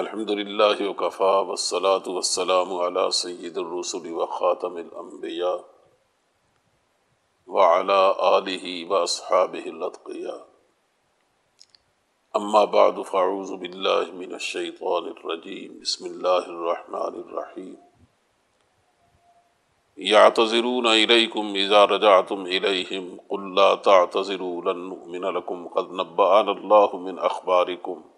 अल्हम्दुलिल्लाह वकफ़ा वसलात वसलाम अला सय्यदुर्रसुल व ख़ातमिल अंबिया व अला आलिहि व अस्हाबिहिल अतकिया अम्मा बाद फ़ाऊज़ु बिल्लाहि मिनश शैतानिर रजीम बिस्मिल्लाहिर रहमानिर रहीम यातज़िरून इलैकुम इज़ा रजअतुम इलैहिम कुल ला तातज़िरू लन नु'मिन लकुम कद नब्बअनल्लाहु मिन अखबारिकुम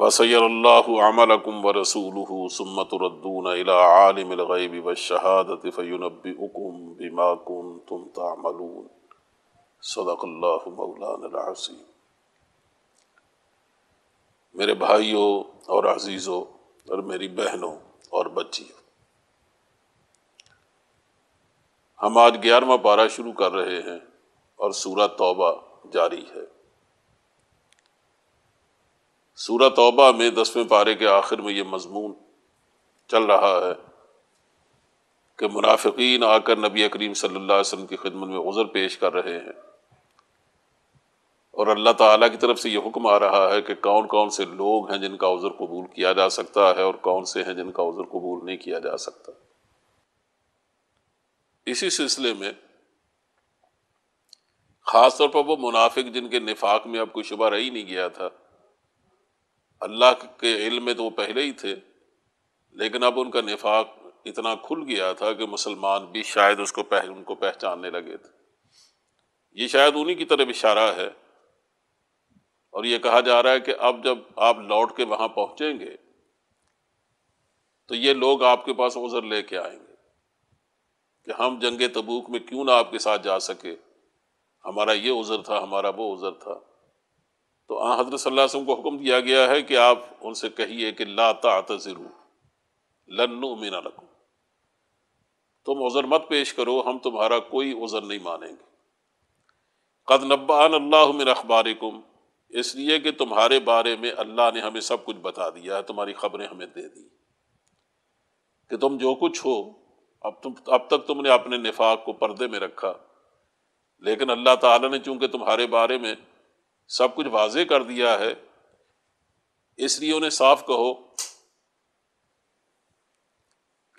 वसैरल्लामलकुम व रसूल सुमतरद्दून आलमग़ैब वशहादत फ़युनबीकुम बिमाकुम तुम तामलून सदक़ल्लासी मेरे भाइयों और अजीज़ों और मेरी बहनों और बच्चियों हम आज ग्यारहवा पारा शुरू कर रहे हैं और सूरत तौबा जारी है सूरत तौबा में दसवें पारे के आखिर में ये मजमून चल रहा है कि मुनाफिकीन आकर नबी करीम सल्ला वसम की खिदमत में उज़र पेश कर रहे हैं और अल्लाह ताला की तरफ से ये हुक्म आ रहा है कि कौन कौन से लोग हैं जिनका उज़र कबूल किया जा सकता है और कौन से हैं जिनका उज़र कबूल नहीं किया जा सकता इसी सिलसिले में ख़ास तौर पर वो मुनाफिक जिनके निफाक में अब कोई शुबा ही नहीं गया था अल्लाह के इल्म में तो वो पहले ही थे लेकिन अब उनका निफाक इतना खुल गया था कि मुसलमान भी शायद उसको पह, उनको पहचानने लगे थे ये शायद उन्हीं की तरफ इशारा है और ये कहा जा रहा है कि अब जब आप लौट के वहाँ पहुँचेंगे तो ये लोग आपके पास उजर लेके आएंगे कि हम जंग तबूक में क्यों ना आपके साथ जा सके हमारा ये उज़र था हमारा वो उज़र था तो आ हजरत सल्लम को हुक्म दिया गया है कि आप उनसे कहिए कि ला तातरू लन्नु मीना रखो तुम उज़र मत पेश करो हम तुम्हारा कोई उज़र नहीं मानेंगे कद नब्बान अल्लाह मिन इसलिए कि तुम्हारे बारे में अल्लाह ने हमें सब कुछ बता दिया है तुम्हारी खबरें हमें दे दी कि तुम जो कुछ हो अब तुम अब तक तुमने अपने निफाक को पर्दे में रखा लेकिन अल्लाह ताला ने चूंकि तुम्हारे बारे में सब कुछ वाजे कर दिया है इसलिए उन्हें साफ कहो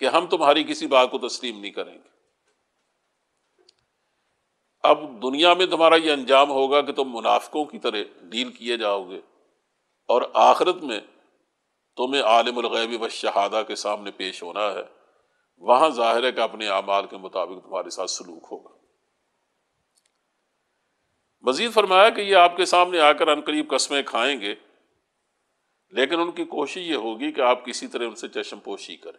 कि हम तुम्हारी किसी बात को तस्लीम नहीं करेंगे अब दुनिया में तुम्हारा यह अंजाम होगा कि तुम मुनाफिकों की तरह डील किए जाओगे और आखिरत में तुम्हें आलमगैबी व शहादा के सामने पेश होना है वहां ज़ाहिर है कि अपने अमाल के मुताबिक तुम्हारे साथ सलूक होगा मजीद फरमाया कि ये आपके सामने आकर अनकरीब कस्में खाएंगे लेकिन उनकी कोशिश ये होगी कि आप किसी तरह उनसे चश्म पोशी करें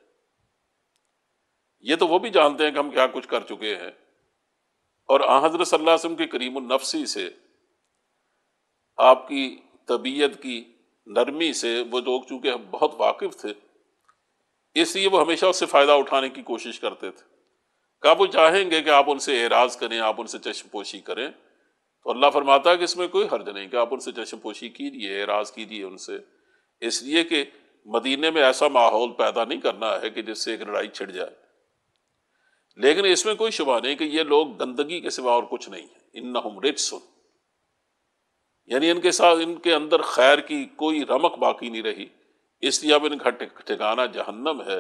ये तो वो भी जानते हैं कि हम क्या कुछ कर चुके हैं और हजरत सल्लासम के करीम नफसी से आपकी तबीयत की नरमी से वो लोग चूँकि बहुत वाकिफ थे इसलिए वो हमेशा उससे फ़ायदा उठाने की कोशिश करते थे कब वो चाहेंगे कि आप उनसे एराज करें आप उनसे चश्मपोशी करें तो अल्लाह फरमाता है कि इसमें कोई हर्ज नहीं कि आप उनसे पोशी कीजिए राज कीजिए उनसे इसलिए कि मदीने में ऐसा माहौल पैदा नहीं करना है कि जिससे एक लड़ाई छिड़ जाए लेकिन इसमें कोई शुभा नहीं कि ये लोग गंदगी के सिवा और कुछ नहीं है इन रिट सुन यानी इनके साथ इनके अंदर खैर की कोई रमक बाकी नहीं रही इसलिए अब इनका ठिकाना जहन्नम है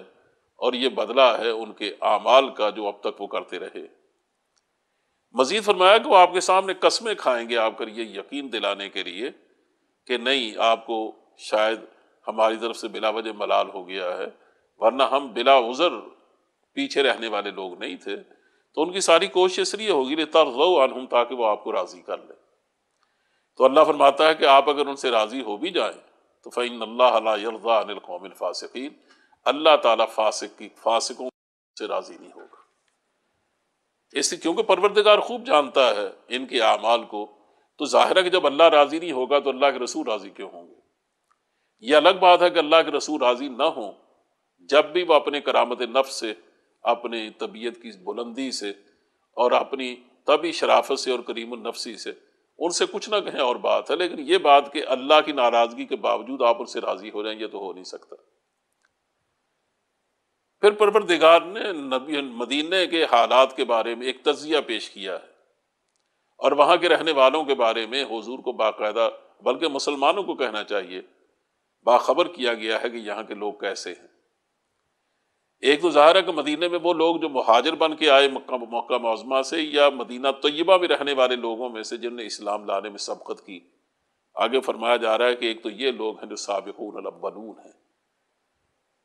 और ये बदला है उनके आमाल का जो अब तक वो करते रहे मजीद फरमाया कि वो आपके सामने कस्में खाएंगे आप कर ये यकीन दिलाने के लिए कि नहीं आपको शायद हमारी तरफ से बिला वजह मलाल हो गया है वरना हम बिला उज़र पीछे रहने वाले लोग नहीं थे तो उनकी सारी कोशिश इसलिए होगी ले अन हम ताकि वो आपको राज़ी कर ले तो अल्लाह फरमाता है कि आप अगर उनसे राज़ी हो भी जाए तो फ़ैन अल्लाह यरजा अनिल अल्लाह ताला फासिक की फासिकों से राज़ी नहीं होगा इससे क्योंकि परवरदगार खूब जानता है इनके अमाल को तो ज़ाहिर है कि जब अल्लाह राज़ी नहीं होगा तो अल्लाह के रसूल राज़ी क्यों होंगे ये अलग बात है कि अल्लाह के रसूल राज़ी ना हो जब भी वह अपने करामत नफ से अपने तबीयत की बुलंदी से और अपनी तभी शराफत से और करीम नफसी से उनसे कुछ ना कहें और बात है लेकिन ये बात कि अल्लाह की नाराज़गी के बावजूद आप उनसे राज़ी हो जाएंगे ये तो हो नहीं सकता फिर दिगार ने नबी मदीने के हालात के बारे में एक तजिया पेश किया है और वहाँ के रहने वालों के बारे में हजूर को बाकायदा बल्कि मुसलमानों को कहना चाहिए बाखबर किया गया है कि यहाँ के लोग कैसे हैं एक तो ज़ाहिर है कि मदीने में वो लोग जो महाजर बन के आए मक्का मक्का मुआजमा से या मदीना तयबा में रहने वाले लोगों में से जिनने इस्लाम लाने में सबकत की आगे फरमाया जा रहा है कि एक तो ये लोग हैं जो सबकून अलबनून हैं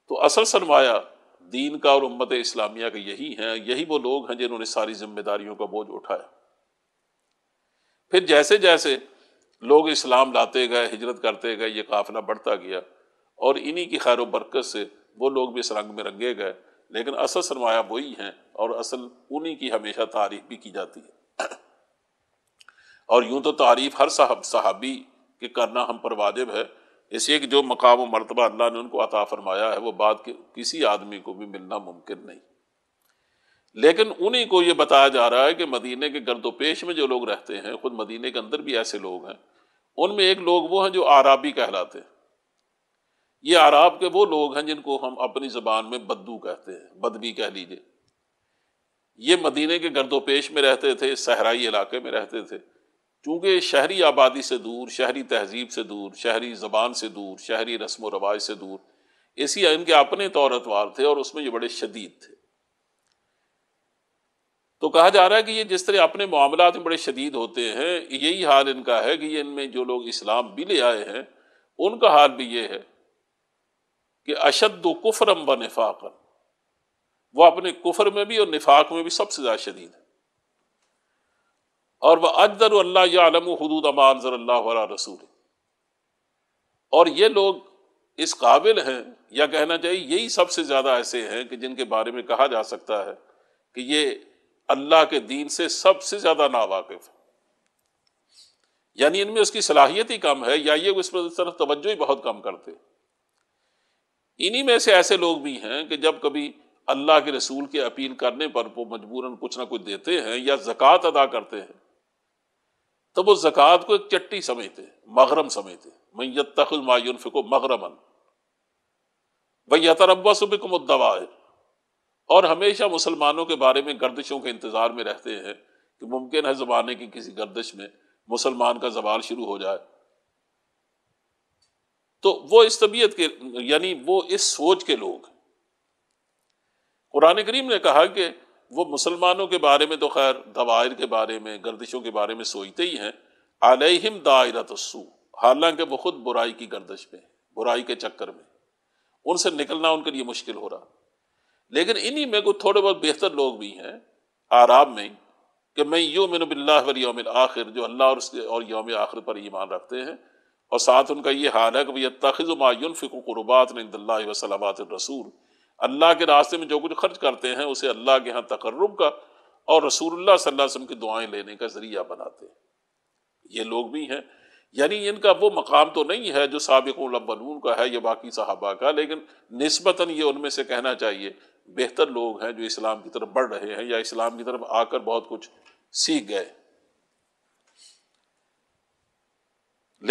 तो असल सरमाया दीन का और उम्मत इस्लामिया का यही हैं यही वो लोग हैं जिन्होंने सारी जिम्मेदारियों का बोझ उठाया फिर जैसे जैसे लोग इस्लाम लाते गए हिजरत करते गए ये काफिला बढ़ता गया और इन्हीं की खैर बरकत से वो लोग भी इस रंग में रंगे गए लेकिन असल सरमाया वही हैं और असल उन्हीं की हमेशा तारीफ भी की जाती है और यूं तो तारीफ हर साहब साहबी के करना हम पर वाजिब है इसलिए कि जो मकाम व मरतबा अल्लाह ने उनको अता फरमाया है वो के किसी आदमी को भी मिलना मुमकिन नहीं लेकिन उन्हीं को ये बताया जा रहा है कि मदीने के गर्दोपेश में जो लोग रहते हैं खुद मदीने के अंदर भी ऐसे लोग हैं उनमें एक लोग वो हैं जो आराबी कहलाते हैं ये आराब के वो लोग हैं जिनको हम अपनी ज़बान में बद्दू कहते हैं बदबी कह लीजिए ये मदीने के गर्दोपेश में रहते थे सहराई इलाके में रहते थे चूँकि शहरी आबादी से दूर शहरी तहजीब से दूर शहरी ज़बान से दूर शहरी रस्म व रवाज से दूर इसी इनके अपने तौर अतवार थे और उसमें ये बड़े शदीद थे तो कहा जा रहा है कि ये जिस तरह अपने मामला में बड़े शदीद होते हैं यही हाल इनका है कि ये इनमें जो लोग इस्लाम भी ले आए हैं उनका हाल भी ये है कि अशद कुफरम व निफाकन वह अपने कुफर में भी और निफाक में भी सबसे ज़्यादा शदीद है और वह अजदर अल्लाह हदूद अमानजर रसूल और ये लोग इस काबिल हैं या कहना चाहिए यही सबसे ज़्यादा ऐसे हैं कि जिनके बारे में कहा जा सकता है कि ये अल्लाह के दीन से सबसे ज़्यादा नावाकिफ है यानी इनमें उसकी सलाहियत ही कम है या ये उस पर तरफ तवज्जो ही बहुत कम करते इन्हीं में से ऐसे लोग भी हैं कि जब कभी अल्लाह के रसूल के अपील करने पर वो मजबूरन कुछ ना कुछ देते हैं या जक़ात अदा करते हैं तो वो जक़ात को एक चट्टी समझते मगरम समझते मैत तखुल मायुनफिको मगरमन वैतरबा सुबिकमदवाए और हमेशा मुसलमानों के बारे में गर्दिशों के इंतज़ार में रहते हैं कि मुमकिन है ज़माने की किसी गर्दिश में मुसलमान का जवाल शुरू हो जाए तो वो इस तबीयत के यानी वो इस सोच के लोग कुरान करीम ने कहा कि वो मुसलमानों के बारे में तो खैर दवायर के बारे में गर्दिशों के बारे में सोचते ही हैं दायरा दायरतसू हालांकि वो खुद बुराई की गर्दिश में बुराई के चक्कर में उनसे निकलना उनके लिए मुश्किल हो रहा लेकिन इन्हीं में कुछ थोड़े बहुत बेहतर लोग भी हैं आराम में कि मैं यू मिन योम आखिर जो अल्लाह और उसके और योम आखिर पर ईमान रखते हैं और साथ उनका ये हाल है कि भैया तखिज़ मायुन फ़िकुरबात नंदल्ला रसूल अल्लाह के रास्ते में जो कुछ खर्च करते हैं उसे अल्लाह के यहाँ तकर्रब का और रसूलुल्लाह सल्लल्लाहु अलैहि वसल्लम की दुआएं लेने का जरिया बनाते हैं ये लोग भी हैं यानी इनका वो मकाम तो नहीं है जो सबकून का है या बाकी साहबा का लेकिन नस्बता ये उनमें से कहना चाहिए बेहतर लोग हैं जो इस्लाम की तरफ बढ़ रहे हैं या इस्लाम की तरफ आकर बहुत कुछ सीख गए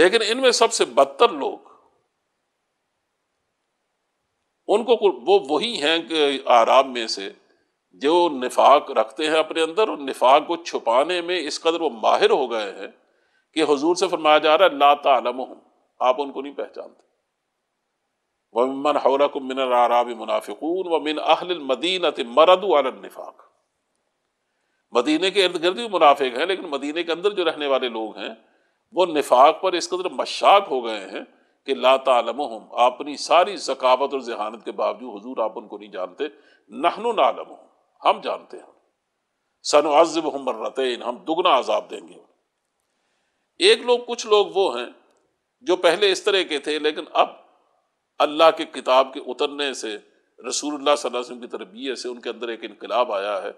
लेकिन इनमें सबसे बदतर लोग उनको वो वही हैं कि आराम में से जो निफाक रखते हैं अपने अंदर और निफाक को छुपाने में इस कदर वो माहिर हो गए हैं कि हजूर से फरमाया जा रहा है ला तलम आप उनको नहीं पहचानते वमन हौरक मिन आराब मुनाफिकून व मिन अहल मदीनत मरद वालफाक मदीने के इर्द गिर्द भी मुनाफिक हैं लेकिन मदीने के अंदर जो रहने वाले लोग हैं वो निफाक पर इस कदर मशाक हो गए हैं कि लातालम अपनी सारी सकावत और जहानत के बावजूद हजूर आप उनको नहीं जानते नहनु नालम हम जानते हैं सन अजब हम मर्रतन हम दुगना आजाब देंगे एक लोग कुछ लोग वो हैं जो पहले इस तरह के थे लेकिन अब अल्लाह के किताब के उतरने से रसूल सल्लल्लाहु की तरबियत से उनके अंदर एक इनकलाब आया है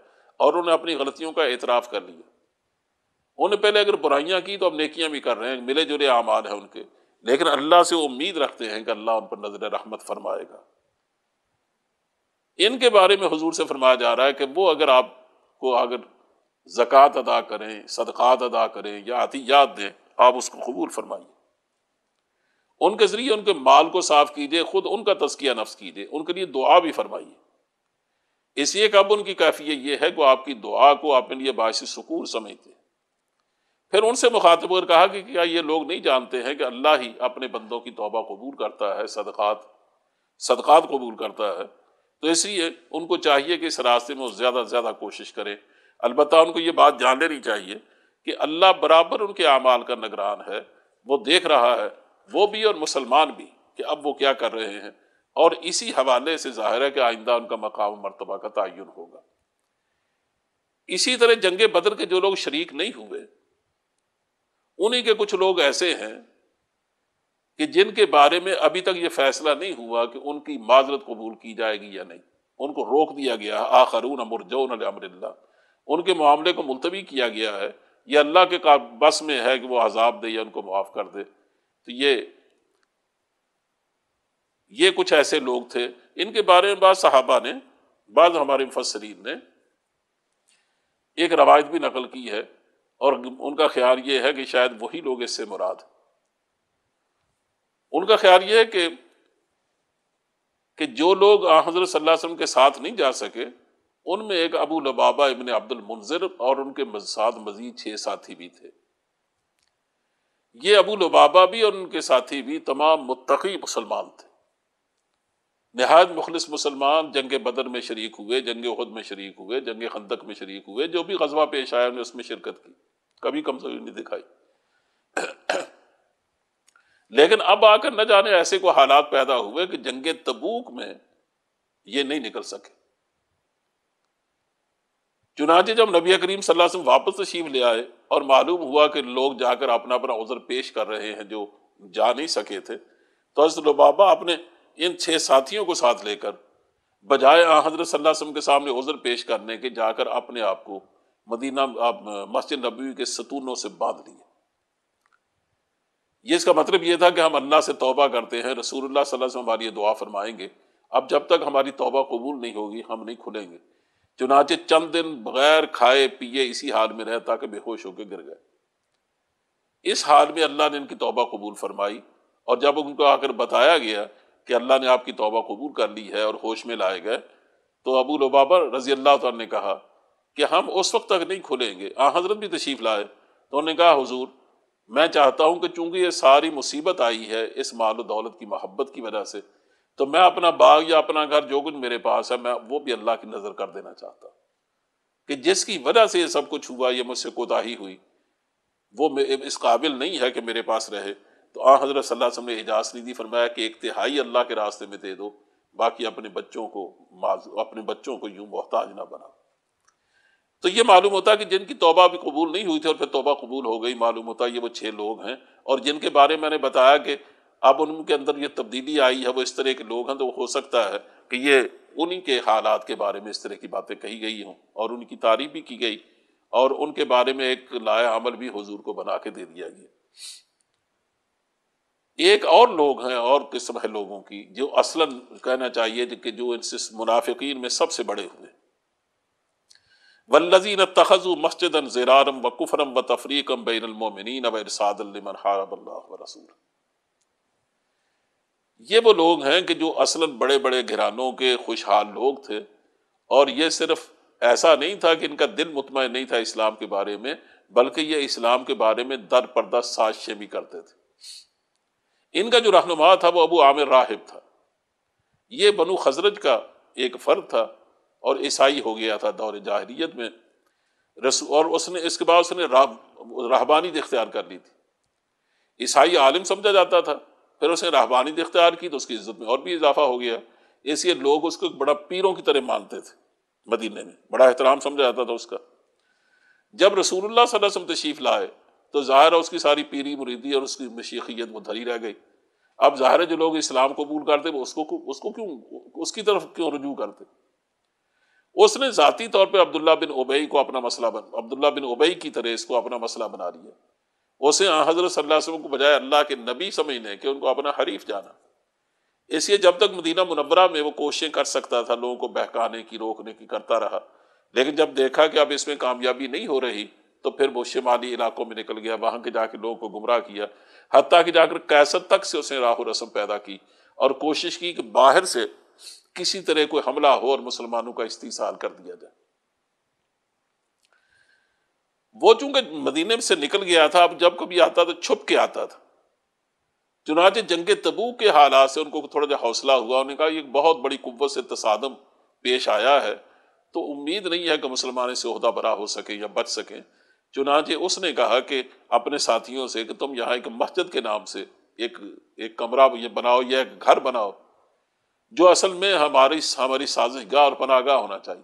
और उन्होंने अपनी गलतियों का एतराफ़ कर लिया उन्होंने पहले अगर बुराइयाँ की तो अब नेकियाँ भी कर रहे हैं मिले जुले आमान हैं उनके लेकिन अल्लाह से उम्मीद रखते हैं कि अल्लाह उन पर नजर रहमत फरमाएगा इनके बारे में हजूर से फरमाया जा रहा है कि वो अगर आपको अगर ज़क़़त अदा करें सदक़ात अदा करें या अतियात दें आप उसको कबूल फरमाइए उनके ज़रिए उनके माल को साफ़ कीजिए ख़ुद उनका तस्किया नफ्स कीजिए उनके लिए दुआ भी फरमाइए इसलिए कब उनकी कैफियत यह है कि आपकी दुआ को अपने लिए बाशी सुकून समझते फिर उनसे मुखातब होकर कहा कि क्या ये लोग नहीं जानते हैं कि अल्लाह ही अपने बंदों की तोबा कबूल करता है सदक़ात सदक़ात कबूल करता है तो इसलिए उनको चाहिए कि इस रास्ते में ज़्यादा से ज़्यादा कोशिश करें अलबत् उनको ये बात जान लेनी चाहिए कि अल्लाह बराबर उनके अमाल का नगरान है वो देख रहा है वो भी और मुसलमान भी कि अब वो क्या कर रहे हैं और इसी हवाले से ज़ाहिर है कि आइंदा उनका मकाम मरतबा का तयन होगा इसी तरह जंग बदर के जो लोग शरीक नहीं हुए उन्हीं के कुछ लोग ऐसे हैं कि जिनके बारे में अभी तक ये फैसला नहीं हुआ कि उनकी माजरत कबूल की जाएगी या नहीं उनको रोक दिया गया है आखरून मुरजोन अमरिल्ला उनके मामले को मुलतवी किया गया है ये अल्लाह के बस में है कि वो आज़ाब दे या उनको माफ़ कर दे तो ये ये कुछ ऐसे लोग थे इनके बारे में बाद साहबा ने बाद हमारे मुफसरीन ने एक रवायत भी नकल की है और उनका ख्याल ये है कि शायद वही लोग इससे मुराद उनका ख्याल ये है कि कि जो लोग हजरत वसल्लम के साथ नहीं जा सके उनमें एक अबू लबाबा इबन अब्दुल मुंजिर और उनके साथ मजीद छः साथी भी थे ये अबू लबाबा भी और उनके साथी भी तमाम मुतकी मुसलमान थे नहायत मुखलिस मुसलमान जंग बदर में शरीक हुए जंग उहद में शरीक हुए जंग खंदक में शरीक हुए जो भी गजबा पेश आया उन्होंने उसमें शिरकत की कभी कमजोरी नहीं दिखाई लेकिन अब आकर न जाने ऐसे कोई हालात पैदा हुए कि जंगे तबूक में ये नहीं निकल सके चुनाचे जब नबी करीम सल्लल्लाहु अलैहि वसल्लम वापस तशीफ ले आए और मालूम हुआ कि लोग जाकर अपना अपना उजर पेश कर रहे हैं जो जा नहीं सके थे तो हजरत अपने इन छह साथियों को साथ लेकर बजाय हजरत सल्लल्लाहु अलैहि वसल्लम के सामने उजर पेश करने के जाकर अपने आप को मदीना मस्जिद नबी के सतूनों से बांध लिए ये इसका मतलब ये था कि हम अल्लाह से तौबा करते हैं रसूलुल्लाह सल्लल्लाहु अलैहि वसल्लम हमारी दुआ फरमाएंगे अब जब तक हमारी तौबा कबूल नहीं होगी हम नहीं खुलेंगे चुनाचे चंद दिन बगैर खाए पिए इसी हाल में रहे ताकि बेहोश होकर गिर गए इस हाल में अल्लाह ने इनकी तौबा कबूल फरमाई और जब उनको आकर बताया गया कि अल्लाह ने आपकी तौबा कबूल कर ली है और होश में लाए गए तो अबू लबाबर रजी अल्लाह ने कहा कि हम उस वक्त तक नहीं खुलेंगे आ हजरत भी तशीफ लाए तो उन्होंने कहा हजूर मैं चाहता हूँ कि चूंकि ये सारी मुसीबत आई है इस माल दौलत की मोहब्बत की वजह से तो मैं अपना बाग या अपना घर जो कुछ मेरे पास है मैं वो भी अल्लाह की नज़र कर देना चाहता कि जिसकी वजह से ये सब कुछ हुआ ये मुझसे कोताही हुई वो इस काबिल नहीं है कि मेरे पास रहे तो आ हजरत सल्लल्लाहु ने इजाज़ नहीं दी फरमाया कि एक तिहाई अल्लाह के रास्ते में दे दो बाकी अपने बच्चों को अपने बच्चों को यूं मोहताज ना बना तो ये मालूम होता कि जिनकी तोबा अभी कबूल नहीं हुई थी और फिर तोबा कबूल हो गई मालूम होता ये वो छः लोग हैं और जिनके बारे मैंने बताया कि अब उनके अंदर ये तब्दीली आई है वो इस तरह के लोग हैं तो हो सकता है कि ये उन्हीं के हालात के बारे में इस तरह की बातें कही गई हों और उनकी तारीफ भी की गई और उनके बारे में एक लाया अमल भी हजूर को बना के दे दिया गया एक और लोग हैं और किस्म है लोगों की जो असलन कहना चाहिए कि जो इनसे मुनाफिक में सबसे बड़े हुए वल्लजीन तखज़ु मस्जिदन ज़रारम व कुफरम व तफरीकम बैनमोमिन अबरसादमन हारबल्लासूल ये वो लोग हैं कि जो असलन बड़े बड़े घरानों के खुशहाल लोग थे और ये सिर्फ ऐसा नहीं था कि इनका दिल मुतमैन नहीं था इस्लाम के बारे में बल्कि ये इस्लाम के बारे में दर परदा साजिशें भी करते थे इनका जो रहनुमा था वो अबू आमिर राहिब था ये बनु खजरज का एक फ़र्द था और ईसाई हो गया था दौर जाहरीत में रसू और उसने इसके बाद उसने राहबानी इख्तियार कर ली थी ईसाई आलिम समझा जाता था फिर उसने राहबानी इख्तियार की तो उसकी इज्जत में और भी इजाफा हो गया इसलिए लोग उसको बड़ा पीरों की तरह मानते थे मदीने में बड़ा एहतराम समझा जाता था उसका जब रसूलुल्लाह वसम तशीफ लाए तो ज़ाहिर है उसकी सारी पीरी मुरीदी और उसकी मशीखियत वो धरी रह गई अब ज़ाहिर है जो लोग इस्लाम कबूल करते वो उसको उसको क्यों उसकी तरफ क्यों रजू करते उसने ज़ाती तौर पर अब्दुल्ला बिन उबई को अपना मसला बन अब्दुल्ला बिन उबई की तरह इसको अपना मसला बना लिया उसे हजरत सल्लल्लाहु अलैहि वसल्लम को बजाय अल्लाह के नबी समझने के उनको अपना हरीफ जाना इसलिए जब तक मदीना मुनवरा में वो कोशिशें कर सकता था लोगों को बहकाने की रोकने की करता रहा लेकिन जब देखा कि अब इसमें कामयाबी नहीं हो रही तो फिर वो शिमाली इलाकों में निकल गया वहां के जाके लोगों को गुमराह किया हती कि जाकर कैसत तक से उसने राहुल रस्म पैदा की और कोशिश की कि बाहर से किसी तरह कोई हमला हो और मुसलमानों का इस्तीसाल कर दिया जाए वो चूंकि मदीने से निकल गया था अब जब कभी आता तो छुप के आता था चुनाचे जंग तबू के हालात से उनको थोड़ा सा हौसला हुआ उन्होंने कहा एक बहुत बड़ी कुत से तसादम पेश आया है तो उम्मीद नहीं है कि मुसलमान इससे उहदा बरा हो सके या बच सके चुनाचे उसने कहा कि अपने साथियों से कि तुम यहाँ एक मस्जिद के नाम से एक एक कमरा ये बनाओ या एक घर बनाओ जो असल में हमारी हमारी साजिशगाह और पनागाह होना चाहिए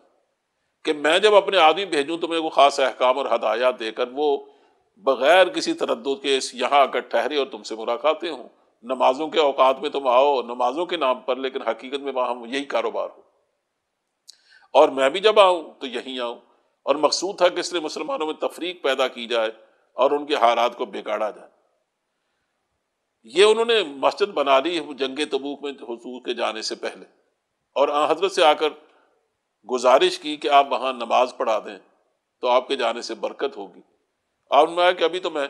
कि मैं जब अपने आदमी भेजूँ तो मेरे को ख़ास अहकाम और हदायत देकर वो बग़ैर किसी तरद के यहाँ आकर ठहरे और तुमसे मुलाकातें हों नमाजों के अवकात में तुम आओ नमाजों के नाम पर लेकिन हकीकत में वहाँ यही कारोबार हो और मैं भी जब आऊँ तो यहीं आऊँ और मकसूद था कि इसलिए मुसलमानों में तफरीक पैदा की जाए और उनके हालात को बिगाड़ा जाए ये उन्होंने मस्जिद बना ली जंग तबूक में हजूर के जाने से पहले और हजरत से आकर गुजारिश की कि आप वहाँ नमाज पढ़ा दें तो आपके जाने से बरकत होगी आपने कहा कि अभी तो मैं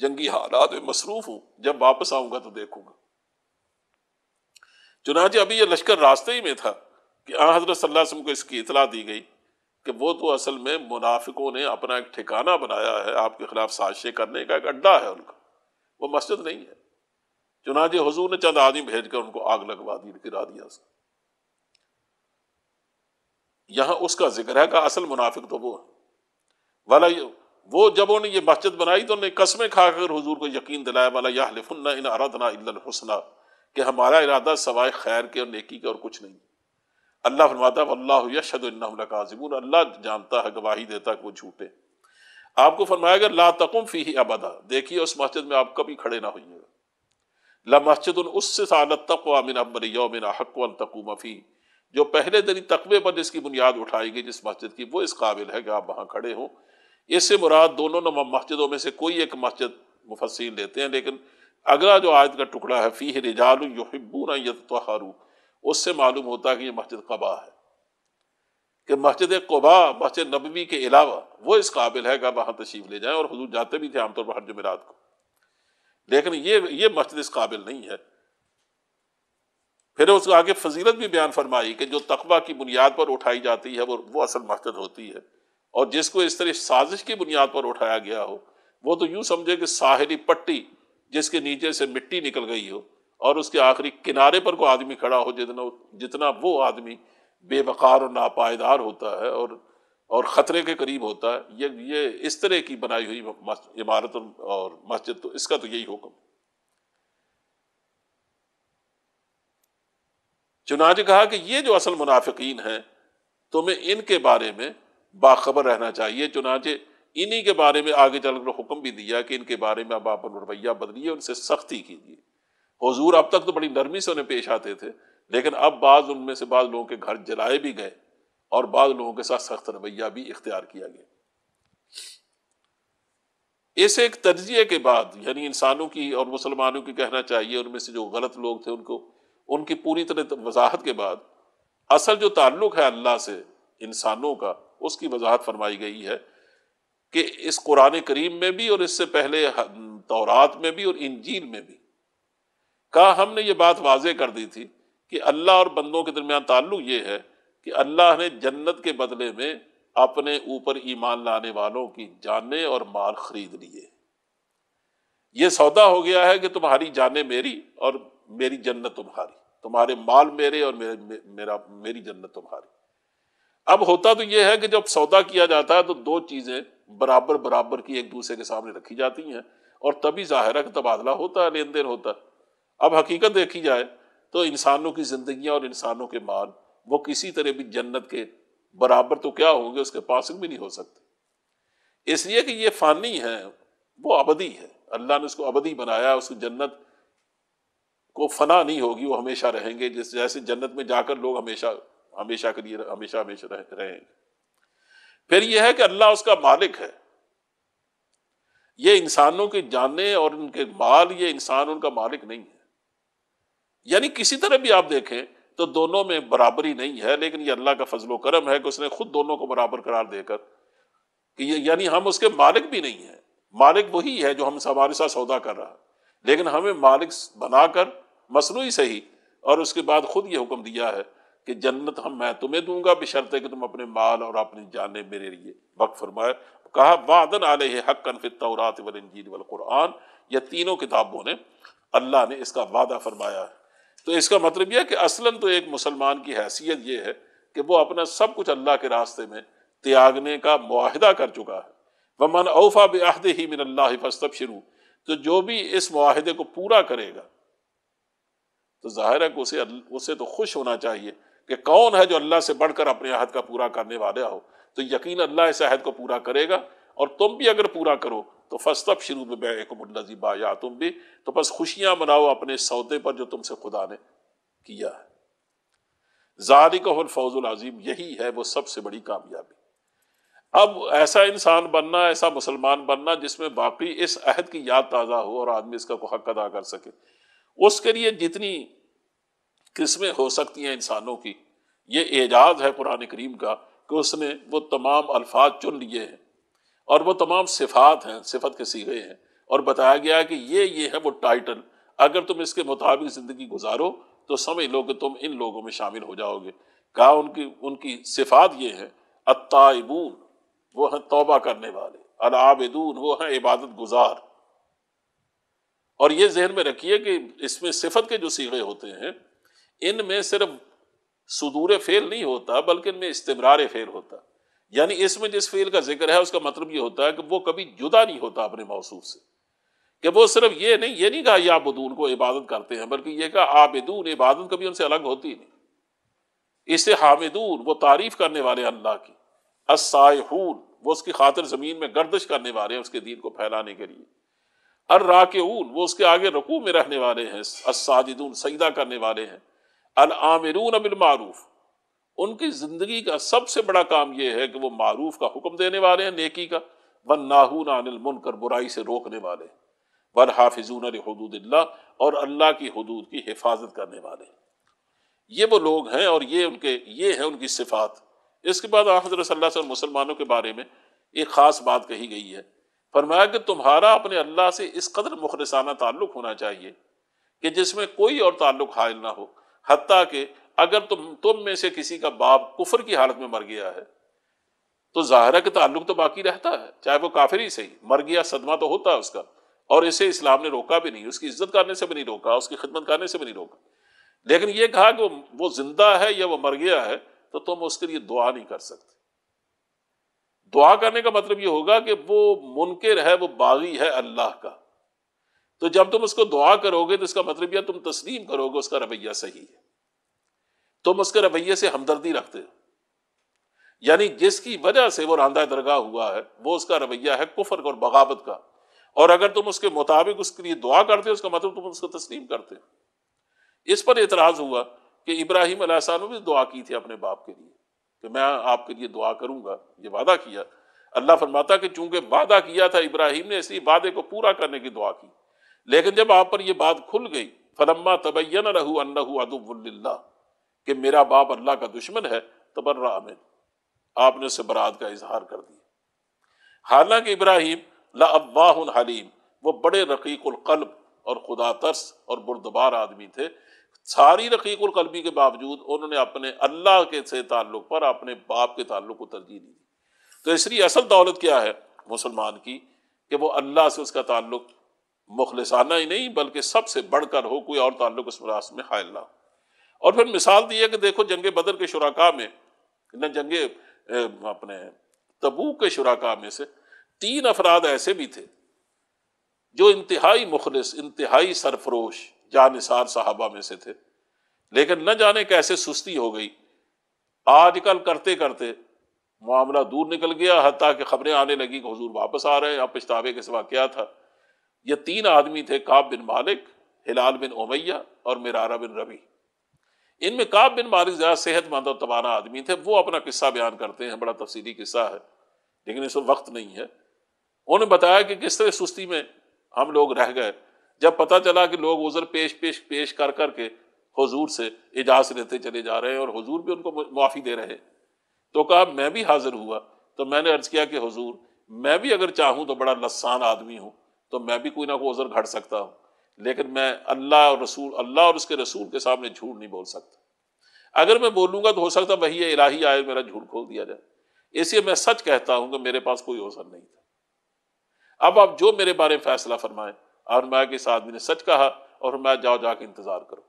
जंगी हालात में मसरूफ हूँ जब वापस आऊँगा तो देखूँगा चुनाचे अभी यह लश्कर रास्ते ही में था कि आ हजरत सल्लम को इसकी इतला दी गई कि वो तो असल में मुनाफिकों ने अपना एक ठिकाना बनाया है आपके खिलाफ साजिशें करने का एक अड्डा है उनका वो मस्जिद नहीं है चुनाचे हजूर ने चंद आदमी भेजकर उनको आग लगवा दी गिरा दिया यहां उसका जिक्र है का असल मुनाफिक तो वो है वाला वो जब उन्होंने ये मस्जिद बनाई तो उन्हें कस्में खाकर हजूर को यकीन दिलाया वाला यह लिफुन्ना इन आराधना इल्लुसना कि हमारा इरादा सवाए खैर के और नेकी के और कुछ नहीं अल्लाह फरमाता अल्लाह यशदिनकाजिबून अल्लाह जानता है गवाही देता है वो झूठे आपको फरमाया गया ला तकुम फी ही अबदा देखिए उस मस्जिद में आप कभी खड़े ना होइए लमस्जिद उससे आलत तकवा मिन अमर योमिन हकवल जो पहले दिन तकबे पर जिसकी बुनियाद उठाई गई जिस मस्जिद की वो इस काबिल है कि आप वहाँ खड़े हों इससे मुराद दोनों मस्जिदों में से कोई एक मस्जिद मुफसिन लेते हैं लेकिन अगला जो आयत का टुकड़ा है फ़ी रिजाल तो हारू उससे मालूम होता है कि ये मस्जिद कबा है कि मस्जिद कबा मस्जिद नबवी के अलावा वो इस काबिल है कि आप वहाँ तशीफ ले जाएँ और हजूर जाते भी थे आमतौर पर हर जमेरात को लेकिन ये ये मस्जिद इस काबिल नहीं है फिर उसको आगे फजीलत भी बयान फरमाई कि जो तकबा की बुनियाद पर उठाई जाती है वो वो असल मस्जिद होती है और जिसको इस तरह साजिश की बुनियाद पर उठाया गया हो वो तो यूँ समझे कि साहली पट्टी जिसके नीचे से मिट्टी निकल गई हो और उसके आखिरी किनारे पर कोई आदमी खड़ा हो जितना जितना वो आदमी बेबकार और नापायदार होता है और और ख़तरे के करीब होता है ये ये इस तरह की बनाई हुई इमारत और मस्जिद तो इसका तो यही हुक्म चुनाच कहा कि ये जो असल मुनाफिकीन हैं तुम्हें तो इनके बारे में बाखबर रहना चाहिए चुनाचे इन्हीं के बारे में आगे चलकर हुक्म भी दिया कि इनके बारे में अब आप रवैया बदलिए उनसे सख्ती कीजिए हजूर अब तक तो बड़ी नरमी से उन्हें पेश आते थे लेकिन अब बाज उनमें से बाज लोगों के घर जलाए भी गए और बाद लोगों के साथ सख्त रवैया भी इख्तियार किया गया इस एक तजिए के बाद यानी इंसानों की और मुसलमानों की कहना चाहिए उनमें से जो गलत लोग थे उनको उनकी पूरी तरह वजाहत के बाद असल जो ताल्लुक है अल्लाह से इंसानों का उसकी वजाहत फरमाई गई है कि इस कुरान करीम में भी और इससे पहले तौरात में भी और इंजील में भी कहा हमने ये बात वाजे कर दी थी कि अल्लाह और बंदों के दरमियान ताल्लुक ये है कि अल्लाह ने जन्नत के बदले में अपने ऊपर ईमान लाने वालों की जाने और माल खरीद लिए ये सौदा हो गया है कि तुम्हारी जाने मेरी और मेरी जन्नत तुम्हारी तुम्हारे माल मेरे और मेरे, मेरा मेरी जन्नत तुम्हारी अब होता तो यह है कि जब सौदा किया जाता है तो दो चीजें बराबर बराबर की एक दूसरे के सामने रखी जाती हैं और तभी जाहिर का तबादला होता है लेन देन होता है अब हकीकत देखी जाए तो इंसानों की जिंदगियां और इंसानों के माल वो किसी तरह भी जन्नत के बराबर तो क्या होंगे उसके पास भी नहीं हो सकते इसलिए कि ये फानी है वो अबदी है अल्लाह ने उसको अबदी बनाया उसकी जन्नत को फना नहीं होगी वो हमेशा रहेंगे जिस जैसे जन्नत में जाकर लोग हमेशा हमेशा के लिए हमेशा हमेशा रह, रहेंगे फिर यह है कि अल्लाह उसका मालिक है ये इंसानों के जाने और उनके माल ये इंसान उनका मालिक नहीं है यानी किसी तरह भी आप देखें तो दोनों में बराबरी नहीं है लेकिन ये अल्लाह का फजलो करम है कि उसने खुद दोनों को बराबर करार देकर कि ये यानी हम उसके मालिक भी नहीं है मालिक वही है जो हम हमारे साथ सौदा कर रहा है लेकिन हमें मालिक बनाकर मसनू सही और उसके बाद खुद ये हुक्म दिया है कि जन्नत हम मैं तुम्हें दूंगा बिशरते कि तुम अपने माल और अपनी जान मेरे लिए वक्त फरमाए कहा वादन आल हक फितौरात वल इंजील कुरान ये तीनों किताबों ने अल्लाह ने इसका वादा फरमाया है तो इसका मतलब यह है कि असलन तो एक मुसलमान की हैसियत यह है कि वो अपना सब कुछ अल्लाह के रास्ते में त्यागने का माहदा कर चुका है वमन औफा बेहद ही मिन अल्लाह शुरू तो जो भी इस माहदे को पूरा करेगा तो ज़ाहिर है कि उसे उसे तो खुश होना चाहिए कि कौन है जो अल्लाह से बढ़कर अपने अहद का पूरा करने वाला हो तो यकीन अल्लाह इस अहद को पूरा करेगा और तुम भी अगर पूरा करो तो फस्तब शुरू में नजीबा या तुम भी तो बस खुशियां मनाओ अपने सौदे पर जो तुमसे खुदा ने किया है जारी कहल फौजुल अजीम यही है वो सबसे बड़ी कामयाबी अब ऐसा इंसान बनना ऐसा मुसलमान बनना जिसमें बाकी इस अहद की याद ताज़ा हो और आदमी इसका को हक अदा कर सके उसके लिए जितनी किस्में हो सकती हैं इंसानों की ये एजाज है कुरान करीम का कि उसने वो तमाम अल्फाज चुन लिए हैं और वो तमाम सिफात हैं सिफत के सीगे हैं और बताया गया है कि ये ये है वो टाइटल अगर तुम इसके मुताबिक ज़िंदगी गुजारो तो समझ लो कि तुम इन लोगों में शामिल हो जाओगे कहा उनकी उनकी सिफात ये है अताइबून वो हैं तोबा करने वाले अलाबून वो हैं इबादत गुजार और ये जहन में रखिए कि इसमें सिफत के जो सीगे होते हैं इनमें सिर्फ सुदूर फेल नहीं होता बल्कि इनमें इस्तेमरार फेल होता यानी इसमें जिस फेल का जिक्र है उसका मतलब ये होता है कि वो कभी जुदा नहीं होता अपने मौसू से कि वो सिर्फ ये नहीं ये नहीं कहा या को इबादत करते हैं बल्कि ये कहा आबिदून इबादत कभी उनसे अलग होती नहीं इससे हामिदून वो तारीफ करने वाले अल्लाह की असायहून वो उसकी खातिर ज़मीन में गर्दश करने वाले हैं उसके दीन को फैलाने के लिए अर ऊन वो उसके आगे रकू में रहने वाले हैं असाजिदून सईदा करने वाले हैं अल आमिरून अबिल मारूफ़ उनकी ज़िंदगी का सबसे बड़ा काम यह है कि वो मारूफ का हुक्म देने वाले हैं नेकी का वन नाहून अनिल मुनकर बुराई से रोकने वाले वन हाफिजून हदूदिल्ला और अल्लाह की हदूद की हिफाजत करने वाले ये वो लोग हैं और ये उनके ये है उनकी सिफात इसके बाद से मुसलमानों के बारे में एक ख़ास बात कही गई है फरमाया कि तुम्हारा अपने अल्लाह से इस कदर मुखलसाना ताल्लुक होना चाहिए कि जिसमें कोई और ताल्लुक हायल ना हो हती के अगर तुम तुम में से किसी का बाप कुफर की हालत में मर गया है तो ज़ाहरा के ताल्लुक तो बाकी रहता है चाहे वो काफिर ही सही मर गया सदमा तो होता है उसका और इसे इस्लाम ने रोका भी नहीं उसकी इज्जत करने से भी नहीं रोका उसकी खिदमत करने से भी नहीं रोका लेकिन ये कहा कि वो जिंदा है या वो मर गया है तो तुम उसके लिए दुआ नहीं कर सकते दुआ करने का मतलब ये होगा कि वो मुनकर है वो बागी है अल्लाह का तो जब तुम उसको दुआ करोगे तो इसका मतलब यह तुम तस्लीम करोगे उसका रवैया सही है तुम तो उसके रवैये से हमदर्दी रखते हो यानी जिसकी वजह से वो रांदा दरगाह हुआ है वो उसका रवैया है कुफर और बगावत का और अगर तुम उसके मुताबिक उसके लिए दुआ करते हो उसका मतलब तुम उसको तस्लीम करते हो इस पर एतराज हुआ कि इब्राहिम ने भी दुआ की थी अपने बाप के लिए कि मैं आपके लिए दुआ करूंगा ये वादा किया अल्लाह फरमाता कि चूंकि वादा किया था इब्राहिम ने इसी वादे को पूरा करने की दुआ की लेकिन जब आप पर यह बात खुल गई फलम्मा तबैन रहू अनहू अदुबुल्ला कि मेरा बाप अल्लाह का दुश्मन है तबर्रा अमिन आपने उससे बरात का इजहार कर दिया हालांकि इब्राहिम लाह हलीम वो बड़े रकीकुल्कल्ब और खुदा तर्स और बुरदबार आदमी थे सारी रकीकुल्कलबी के बावजूद उन्होंने अपने अल्लाह के से ताल्लुक पर अपने बाप के ताल्लुक को तरजीह दी तो इसलिए असल दौलत क्या है मुसलमान की कि वो अल्लाह से उसका ताल्लुक मुखलसाना ही नहीं बल्कि सबसे बढ़कर हो कोई और ताल्लुक उस रास में हायल ना हो और फिर मिसाल दी है कि देखो जंगे बदर के शुराका में न जंगे अपने तबू के शुराका में से तीन अफराद ऐसे भी थे जो इंतहाई मुखलिस इंतहाई सरफरोश जानसार साहबा में से थे लेकिन न जाने कैसे सुस्ती हो गई आजकल करते करते मामला दूर निकल गया हत्या कि खबरें आने लगी कि हजूर वापस आ रहे हैं आप पछतावे के सिवा क्या था ये तीन आदमी थे काब बिन मालिक हिलाल बिन उमैया और मिरारा बिन रबी इनमें काब बिन मारिक ज्यादा सेहतमंद और तबाना आदमी थे वो अपना किस्सा बयान करते हैं बड़ा तफसीली किस्सा है लेकिन इस वक्त नहीं है उन्होंने बताया कि किस तरह सुस्ती में हम लोग रह गए जब पता चला कि लोग उज़र पेश पेश पेश कर करके हजूर से इजाज़ लेते चले जा रहे हैं और हजूर भी उनको माफ़ी दे रहे हैं तो कहा मैं भी हाजिर हुआ तो मैंने अर्ज़ किया कि हजूर मैं भी अगर चाहूँ तो बड़ा लसान आदमी हूँ तो मैं भी कोई ना कोई उज़र घट सकता हूँ लेकिन मैं अल्लाह और रसूल अल्लाह और उसके रसूल के सामने झूठ नहीं बोल सकता अगर मैं बोलूँगा तो हो सकता वही इलाही आए मेरा झूठ खोल दिया जाए इसलिए मैं सच कहता हूँ कि मेरे पास कोई अवसर नहीं था अब आप जो मेरे बारे में फैसला फरमाएं और मैं किस आदमी ने सच कहा और मैं जाओ जाके इंतज़ार करो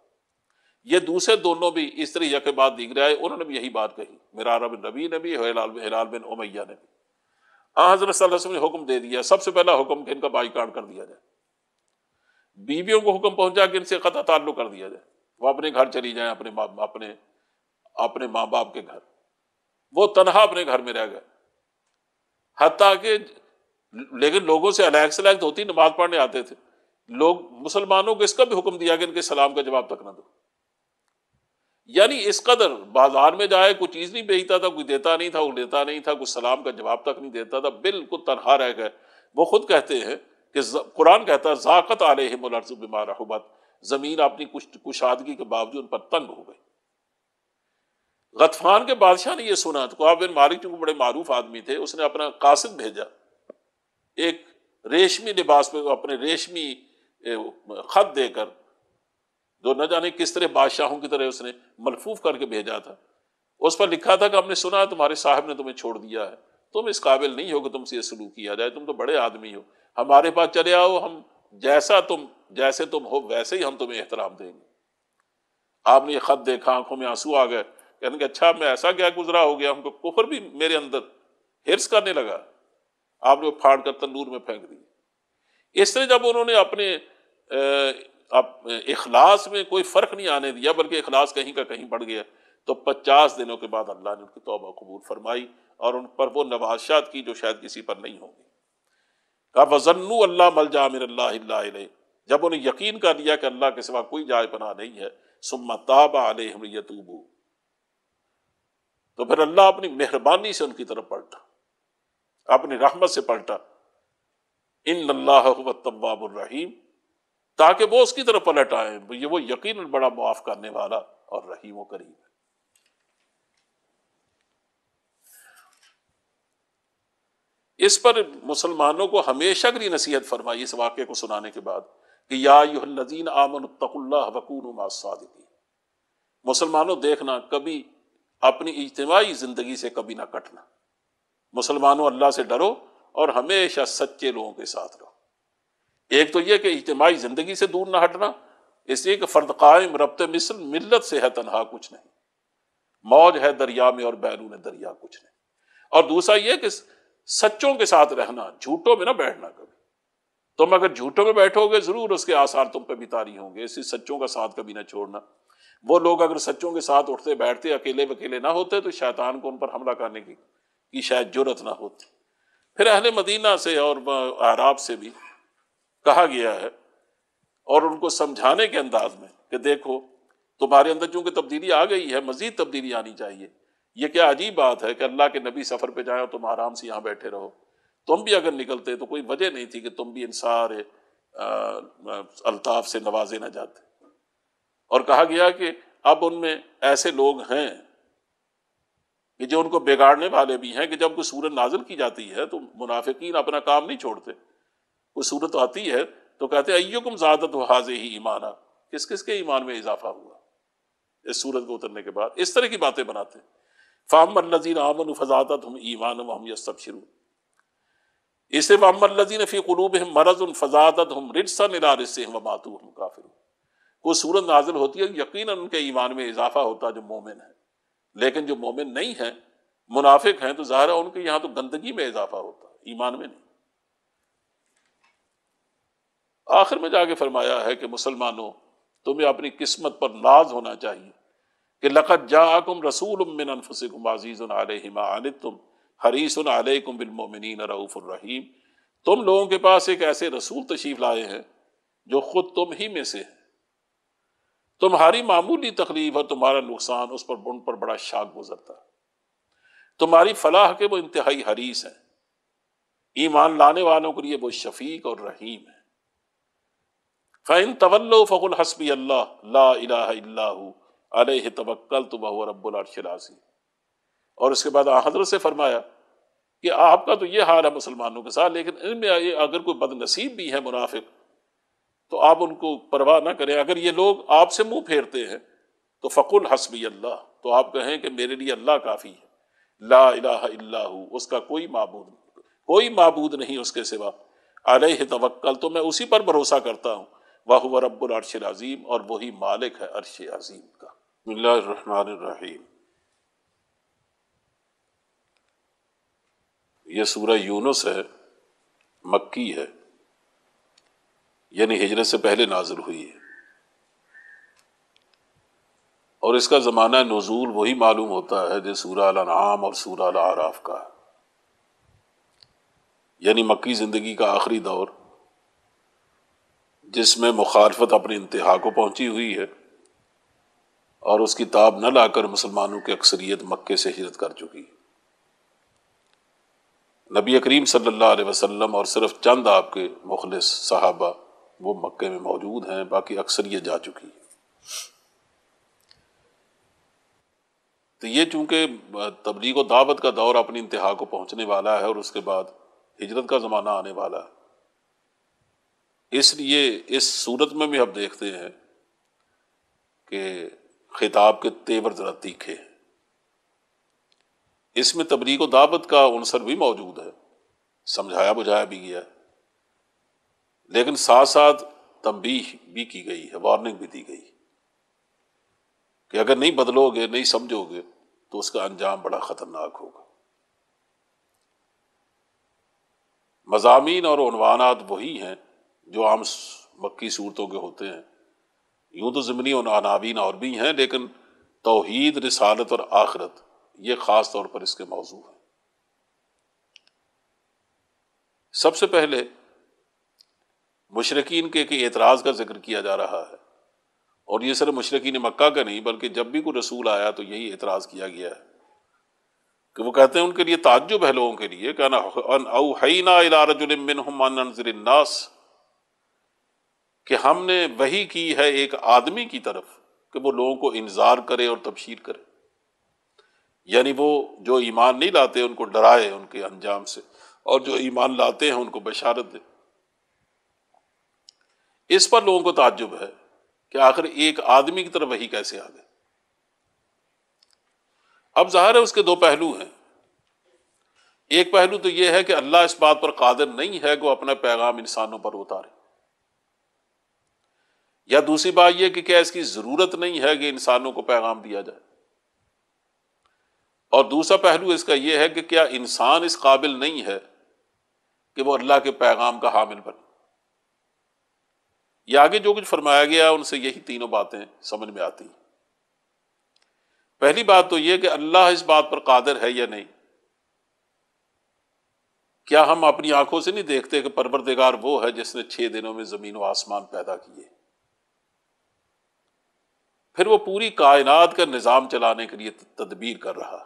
ये दूसरे दोनों भी इस तरह यके बाद दिख रहा है उन्होंने भी यही बात कही मेरा बिन नबी ने भी हिलाल बिन उमैया ने भी आ हजरत ने हुक्म दे दिया सबसे पहला हुक्म कि इनका बाईकाट कर दिया जाए बीवियों को हुक्म पहुंचा कि इनसे कत ताल्लुक कर दिया जाए वो अपने घर चली जाए अपने अपने अपने माँ बाप के घर वो तनहा अपने घर में रह गए हत्या के लेकिन लोगों से अलग सलैग होती नमाज पढ़ने आते थे लोग मुसलमानों को इसका भी हुक्म दिया कि इनके सलाम का जवाब तक ना दो यानी इस कदर बाजार में जाए कोई चीज़ नहीं बेचता था कोई देता नहीं था वो लेता नहीं था कुछ सलाम का जवाब तक नहीं देता था बिल्कुल तनहा रह गए वो खुद कहते हैं कि कुरान कहता है ज़ाक़त आलहमरजु बिमा रहबत ज़मीन अपनी कुछ कुशादगी के बावजूद उन पर तंग हो गई गतफान के बादशाह ने यह सुना तो आप बिन मालिक चूंकि बड़े मारूफ आदमी थे उसने अपना कासिद भेजा एक रेशमी लिबास में अपने रेशमी खत देकर जो न जाने किस तरह बादशाहों की तरह उसने मलफूफ करके भेजा था उस पर लिखा था कि हमने सुना तुम्हारे साहब ने तुम्हें छोड़ दिया है तुम इस काबिल नहीं हो कि तुमसे यह सलूक किया जाए तुम तो बड़े आदमी हो हमारे पास चले आओ हम जैसा तुम जैसे तुम हो वैसे ही हम तुम्हें एहतराम देंगे आपने ये खत देखा आंखों में आंसू आ गए कहने के अच्छा मैं ऐसा क्या गुजरा हो गया हमको कुफर भी मेरे अंदर हिरस करने लगा आपने वो फाड़ कर तंदूर में फेंक दी इस तरह जब उन्होंने अपने अब इखलास में कोई फ़र्क नहीं आने दिया बल्कि इखलास कहीं का कहीं बढ़ गया तो पचास दिनों के बाद अल्लाह ने उनकी तोबा कबूल फरमाई और उन पर वो नवाशात की जो शायद किसी पर नहीं होगी का वजन्नू अल्लाह मलजा जब उन्हें यकीन कर लिया कि अल्लाह के सिवा कोई जाय पना नहीं है सुम्मा यतूबू तो फिर अल्लाह अपनी मेहरबानी से उनकी तरफ पलटा अपनी रहमत से पलटा इन अल्लाह रहीम ताकि वो उसकी तरफ पलट आए ये वो यकीन बड़ा मुआफ़ करने वाला और रहीम करीब है इस पर मुसलमानों को हमेशा की नसीहत फरमाई इस वाक्य को सुनाने के बाद कि या युहलजीन आमन वकून सादिकी मुसलमानों देखना कभी अपनी इज्तमाही ज़िंदगी से कभी ना कटना मुसलमानों अल्लाह से डरो और हमेशा सच्चे लोगों के साथ रहो एक तो यह कि इज्तमाही ज़िंदगी से दूर ना हटना इसलिए कि फ़र्द कायम रबत मिसल मिलत से है तनहा कुछ नहीं मौज है दरिया में और बैरून दरिया कुछ नहीं और दूसरा यह कि सच्चों के साथ रहना झूठों में ना बैठना कभी तुम अगर झूठों में बैठोगे जरूर उसके आसार तुम पे बितारी होंगे इसी सच्चों का साथ कभी ना छोड़ना वो लोग अगर सच्चों के साथ उठते बैठते अकेले वकेले ना होते तो शैतान को उन पर हमला करने की, की शायद जरूरत ना होती फिर अहल मदीना से और आराब से भी कहा गया है और उनको समझाने के अंदाज में कि देखो तुम्हारे अंदर चूंकि तब्दीली आ गई है मजीद तब्दीली आनी चाहिए ये क्या अजीब बात है कि अल्लाह के नबी सफ़र पे जाए तुम आराम से यहाँ बैठे रहो तुम भी अगर निकलते तो कोई वजह नहीं थी कि तुम भी इन सारे अल्ताफ से नवाजे ना जाते और कहा गया कि अब उनमें ऐसे लोग हैं कि जो उनको बिगाड़ने वाले भी हैं कि जब कोई सूरत नाजिल की जाती है तो मुनाफिकीन अपना काम नहीं छोड़ते कोई सूरत आती है तो कहते अयुकुम ज़्यादत हाजे ही ईमाना किस किस के ईमान में इजाफा हुआ इस सूरत को उतरने के बाद इस तरह की बातें बनाते हैं फ़ाहमर नज़ीर आमन फ़जात हम ईमान वम यसब शुरू इसे वमर नज़ीर फ़ी कलूब हम मरज उन फजादत हम रिसा निरार मातू हम काफिर को सूरत नाजिल होती है यकीन उनके ईमान में इजाफा होता जो मोमिन है लेकिन जो मोमिन नहीं है मुनाफिक हैं तो ज़ाहिर है उनके यहाँ तो गंदगी में इजाफा होता है ईमान में नहीं आखिर में जाके फरमाया है कि मुसलमानों तुम्हें अपनी किस्मत पर नाज होना चाहिए कि लक़त जाकुम रसूल मिन अनफसिकुम अज़ीज़ुन अलैहिमा अनितुम हरीसन अलैकुम बिलमोमिनीन रऊफ़ुर्रहीम तुम लोगों के पास एक ऐसे रसूल तशरीफ़ लाए हैं जो ख़ुद तुम ही में से हैं तुम्हारी मामूली तकलीफ और तुम्हारा नुकसान उस पर बुन पर बड़ा शाक गुजरता है तुम्हारी फलाह के वो इंतहाई हरीस हैं ईमान लाने वालों के लिए वो शफीक और रहीम है फ़ैन तवल्लो फ़कुल हसबी अल्लाह ला इलाहा अलह तबक्ल तो बहु रबाशी और उसके बाद हजरत से फरमाया कि आपका तो ये हाल है मुसलमानों के साथ लेकिन इनमें अगर कोई बदनसीब भी है मुनाफिक तो आप उनको परवाह ना करें अगर ये लोग आपसे मुंह फेरते हैं तो फ़कुल हसबी अल्लाह तो आप कहें कि मेरे लिए अल्लाह काफ़ी है ला इला उसका कोई मबूद कोई मबूद नहीं उसके सिवा अलह तवक्ल तो मैं उसी पर भरोसा करता हूँ वाह रब्बुल अर्श अजीम और वही मालिक है अर्श अजीम का बसमीम यह सूरह यूनुस है मक्की है यानी हिजरत से पहले नाजिल हुई है और इसका ज़माना नज़ूल वही मालूम होता है जो सूरा नाम और सूरा आराफ का है यानी मक्की ज़िंदगी का आखिरी दौर जिसमें मुखालफत अपने इंतहा को पहुंची हुई है और उसकी ताब न लाकर मुसलमानों की अक्सरियत मक्के से हिजरत कर चुकी नबी करीम सल्लल्लाहु अलैहि वसल्लम और सिर्फ चंद आपके मुखलिस साहबा वो मक्के में मौजूद हैं बाकी अक्सरियत जा चुकी है तो ये चूँकि तबलीग व दावत का दौर अपनी इंतहा को पहुंचने वाला है और उसके बाद हिजरत का ज़माना आने वाला है इसलिए इस सूरत में भी हम देखते हैं कि खिताब के तेवर ज़रा तीखे हैं इसमें तबरीक व दावत का अनसर भी मौजूद है समझाया बुझाया भी गया लेकिन साथ साथ तंबीह भी की गई है वार्निंग भी दी गई कि अगर नहीं बदलोगे नहीं समझोगे तो उसका अंजाम बड़ा खतरनाक होगा मजामी और वही हैं जो आम मक्की सूरतों के होते हैं यूँ तो ज़मनी और अनावीन और भी हैं लेकिन तोहद रसालत और आखरत ये ख़ास तौर पर इसके मौजू हैं सबसे पहले मशरकिन के, एतराज़ का जिक्र किया जा रहा है और ये सिर्फ मशरकिन मक्का का नहीं बल्कि जब भी कोई रसूल आया तो यही एतराज़ किया गया है कि वो कहते हैं उनके लिए ताजुब है लोगों के लिए ना अन अवहना इलारजुलमिन नास कि हमने वही की है एक आदमी की तरफ कि वो लोगों को इंतजार करे और तबशीर करे यानी वो जो ईमान नहीं लाते उनको डराए उनके अंजाम से और जो ईमान लाते हैं उनको बशारत दे इस पर लोगों को ताज्जुब है कि आखिर एक आदमी की तरफ वही कैसे आ गए अब जाहिर है उसके दो पहलू हैं एक पहलू तो यह है कि अल्लाह इस बात पर कादिर नहीं है कि वो अपना पैगाम इंसानों पर उतारे या दूसरी बात यह कि क्या इसकी जरूरत नहीं है कि इंसानों को पैगाम दिया जाए और दूसरा पहलू इसका यह है कि क्या इंसान इस काबिल नहीं है कि वो अल्लाह के पैगाम का हामिल बने या आगे जो कुछ फरमाया गया उनसे यही तीनों बातें समझ में आती हैं पहली बात तो यह कि अल्लाह इस बात पर कादर है या नहीं क्या हम अपनी आंखों से नहीं देखते कि परवरदिगार वो है जिसने छह दिनों में जमीन व आसमान पैदा किए फिर वो पूरी कायनात का निज़ाम चलाने के लिए तदबीर कर रहा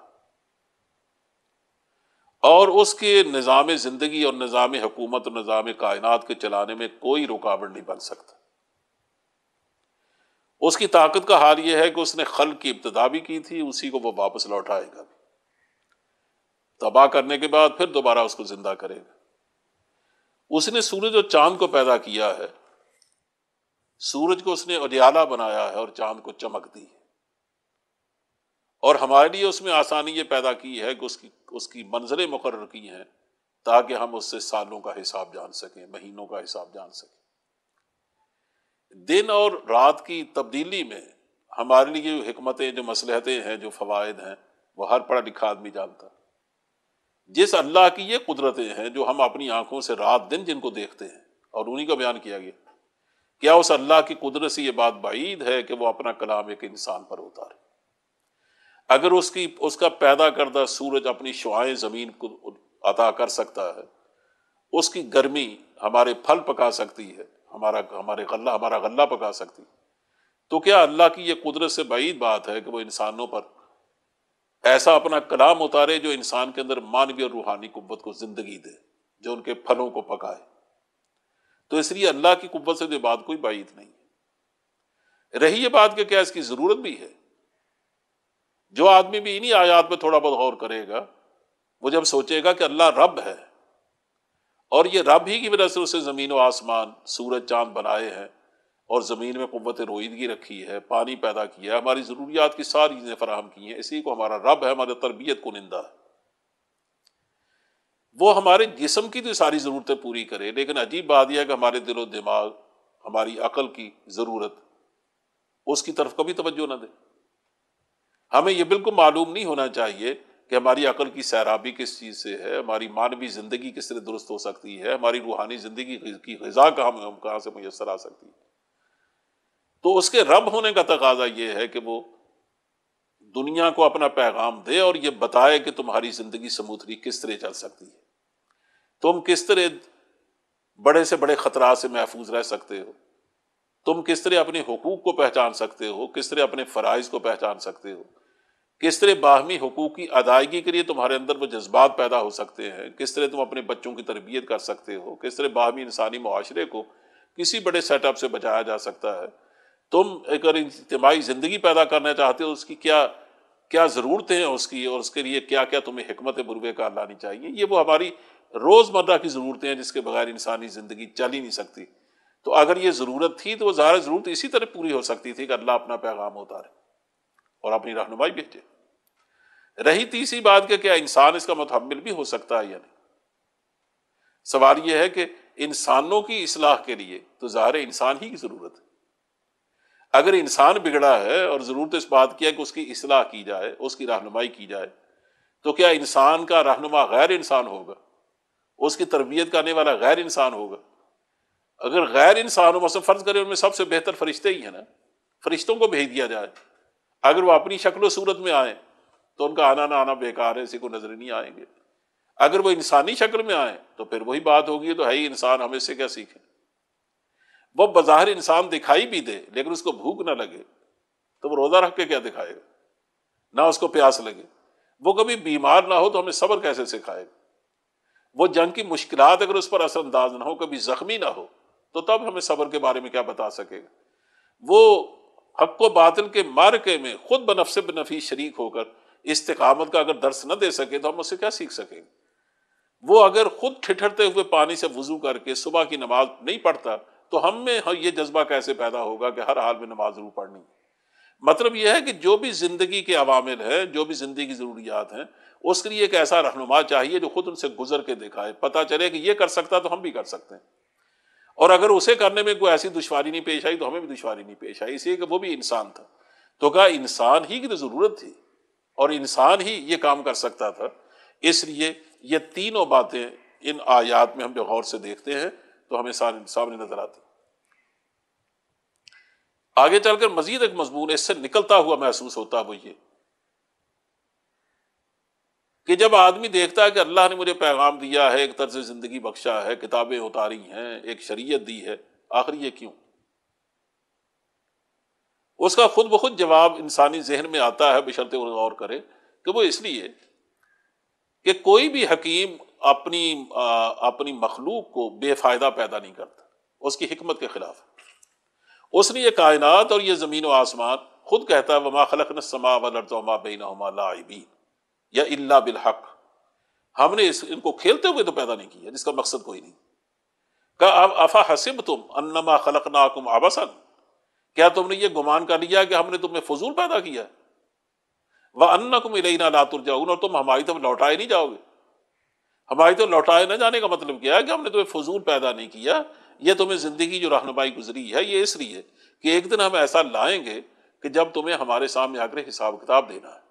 और उसके निज़ाम ज़िंदगी और निज़ाम हुकूमत और निज़ाम कायनात के चलाने में कोई रुकावट नहीं बन सकता उसकी ताकत का हाल यह है कि उसने खल की इब्तदा भी की थी उसी को वो वापस लौटाएगा भी तबाह करने के बाद फिर दोबारा उसको जिंदा करेगा उसने सूरज और चांद को पैदा किया है सूरज को उसने उजियाला बनाया है और चांद को चमक दी है और हमारे लिए उसमें आसानी ये पैदा की है कि उसकी उसकी मंजिलें मुकर की हैं ताकि हम उससे सालों का हिसाब जान सकें महीनों का हिसाब जान सकें दिन और रात की तब्दीली में हमारे लिए जो हमतें जो मसलहतें हैं जो फवायद हैं वो हर पढ़ा लिखा आदमी जानता जिस अल्लाह की ये कुदरतें हैं जो हम अपनी आंखों से रात दिन जिनको देखते हैं और उन्हीं का बयान किया गया क्या उस अल्लाह की कुदरत से यह बात बाईद है कि वह अपना कलाम एक इंसान पर उतारे अगर उसकी उसका पैदा करदा सूरज अपनी शुआएं ज़मीन को अदा कर सकता है उसकी गर्मी हमारे फल पका सकती है हमारा हमारे गल्ला हमारा गल्ला पका सकती है तो क्या अल्लाह की यह कुदरत से बाईद बात है कि वह इंसानों पर ऐसा अपना कलाम उतारे जो इंसान के अंदर मानवीय और रूहानी कुत को ज़िंदगी दे जो उनके फलों को पकाए तो इसलिए अल्लाह की कुत से तो बात कोई बाइत नहीं रही ये बात कि क्या इसकी ज़रूरत भी है जो आदमी भी इन्हीं आयात में थोड़ा बहुत गौर करेगा वो जब सोचेगा कि अल्लाह रब है और ये रब ही की वजह से उसे ज़मीन व आसमान सूरज चांद बनाए हैं और ज़मीन में कुत रोईदगी रखी है पानी पैदा किया है हमारी ज़रूरियात की सारी चीज़ें फराहम की हैं इसी को हमारा रब है हमारे तरबियत को निंदा है वो हमारे जिसम की तो सारी ज़रूरतें पूरी करे लेकिन अजीब बात यह है कि हमारे दिलो दिमाग हमारी अकल की ज़रूरत उसकी तरफ कभी तवज्जो ना दे हमें यह बिल्कुल मालूम नहीं होना चाहिए कि हमारी अकल की सैराबी किस चीज़ से है हमारी मानवी ज़िंदगी किस तरह दुरुस्त हो सकती है हमारी रूहानी ज़िंदगी की गज़ा कहाँ हम कहाँ से मैसर आ सकती है तो उसके रब होने का तकाजा ये है कि वो दुनिया को अपना पैगाम दे और ये बताए कि तुम्हारी ज़िंदगी समूथरी किस तरह चल सकती है तुम किस तरह बड़े से बड़े ख़तरा से महफूज रह सकते हो तुम किस तरह अपने हकूक़ को पहचान सकते हो किस तरह अपने फराइज को पहचान सकते हो किस तरह बाहमी हकूक़ की अदायगी के लिए तुम्हारे अंदर वो जज्बात पैदा हो सकते हैं किस तरह तुम अपने बच्चों की तरबियत कर सकते हो किस तरह बाहमी इंसानी माशरे को किसी बड़े सेटअप से बचाया जा सकता है तुम अगर इज्तमाही ज़िंदगी पैदा करना चाहते हो उसकी क्या क्या ज़रूरतें हैं उसकी और उसके लिए क्या क्या तुम्हें हमत बुरबे का लानी चाहिए ये वो हमारी रोज़मर्रा की ज़रूरतें हैं जिसके बगैर इंसानी ज़िंदगी चल ही नहीं सकती तो अगर ये ज़रूरत थी तो वह ज़ाहिर ज़रूरत इसी तरह पूरी हो सकती थी कि अल्लाह अपना पैगाम उतारे और अपनी रहनुमाई भेजे रही तीसरी बात कि क्या इंसान इसका मतहमल भी हो सकता है या नहीं सवाल यह है कि इंसानों की असलाह के लिए तो ज़ाहिर इंसान ही की ज़रूरत है अगर इंसान बिगड़ा है और ज़रूरत इस बात की है कि उसकी असलाह की जाए उसकी रहनुमाई की जाए तो क्या इंसान का रहनुमा गैर इंसान होगा उसकी तरबियत करने वाला गैर इंसान होगा अगर गैर इंसान हो मसल फ़र्ज़ करें उनमें सबसे बेहतर फरिश्ते ही हैं ना फरिश्तों को भेज दिया जाए अगर वह अपनी शक्ल सूरत में आए तो उनका आना ना आना बेकार है इसी को नजर नहीं आएंगे अगर वो इंसानी शक्ल में आए तो फिर वही बात होगी तो है ही इंसान हमें से क्या सीखे वो बाहर इंसान दिखाई भी दे लेकिन उसको भूख ना लगे तो वो रोज़ा रख के क्या दिखाएगा ना उसको प्यास लगे वो कभी बीमार ना हो तो हमें सब्र कैसे सिखाएगा वो जंग की मुश्किल अगर उस पर असरअंदाज ना हो कभी जख्मी ना हो तो तब हमें सबर के बारे में क्या बता सकेगा वो हक व बातिल के मार्के में खुद बनफ से बनफी शरीक होकर इस्तकामत का अगर दर्श न दे सके तो हम उससे क्या सीख सकेंगे वो अगर खुद ठिठरते हुए पानी से वजू करके सुबह की नमाज नहीं पढ़ता तो हम में ये जज्बा कैसे पैदा होगा कि हर हाल में नमाज जरूर पढ़नी मतलब यह है कि जो भी जिंदगी के अवामिल हैं जो भी जिंदगी की ज़रूरियात हैं उसके लिए एक ऐसा रहनुमा चाहिए जो खुद उनसे गुजर के दिखाए पता चले कि ये कर सकता तो हम भी कर सकते हैं और अगर उसे करने में कोई ऐसी दुशारी नहीं पेश आई तो हमें भी दुशारी नहीं पेश आई इसलिए कि वो भी इंसान था तो कहा इंसान ही की तो ज़रूरत थी और इंसान ही ये काम कर सकता था इसलिए ये तीनों बातें इन आयात में हम जो गौर से देखते हैं तो हमें सामने नजर आती आगे चलकर मजीद एक मजमून इससे निकलता हुआ महसूस होता वो ये कि जब आदमी देखता है कि अल्लाह ने मुझे पैगाम दिया है एक तरह से ज़िंदगी बख्शा है किताबें उतारी हैं एक शरीयत दी है आखिर ये क्यों उसका खुद ब खुद जवाब इंसानी जहन में आता है बशरते गौर करे कि वो इसलिए कि कोई भी हकीम अपनी आ, अपनी मखलूक को बेफायदा पैदा नहीं करता उसकी हमत के खिलाफ उसने ये कायनात और ये ज़मीन व आसमान खुद कहता है वमा खलक न समा वलरमा बेना या इल्ला बिलहक हमने इस इनको खेलते हुए तो पैदा नहीं किया जिसका मकसद कोई नहीं का अब अफा हसिब तुम अन्नमा खलक नाकुम क्या तुमने ये गुमान कर लिया कि हमने तुम्हें फजूल पैदा किया वह अन्ना कुम इलेना लातुर जाऊन और तुम हमारी तरफ लौटाए नहीं जाओगे हमारी तो लौटाए ना जाने का मतलब क्या है कि हमने तुम्हें फजूल पैदा नहीं किया ये तुम्हें ज़िंदगी जो रहनुमाई गुजरी है ये इसलिए कि एक दिन हम ऐसा लाएंगे कि जब तुम्हें हमारे सामने आकर हिसाब किताब देना है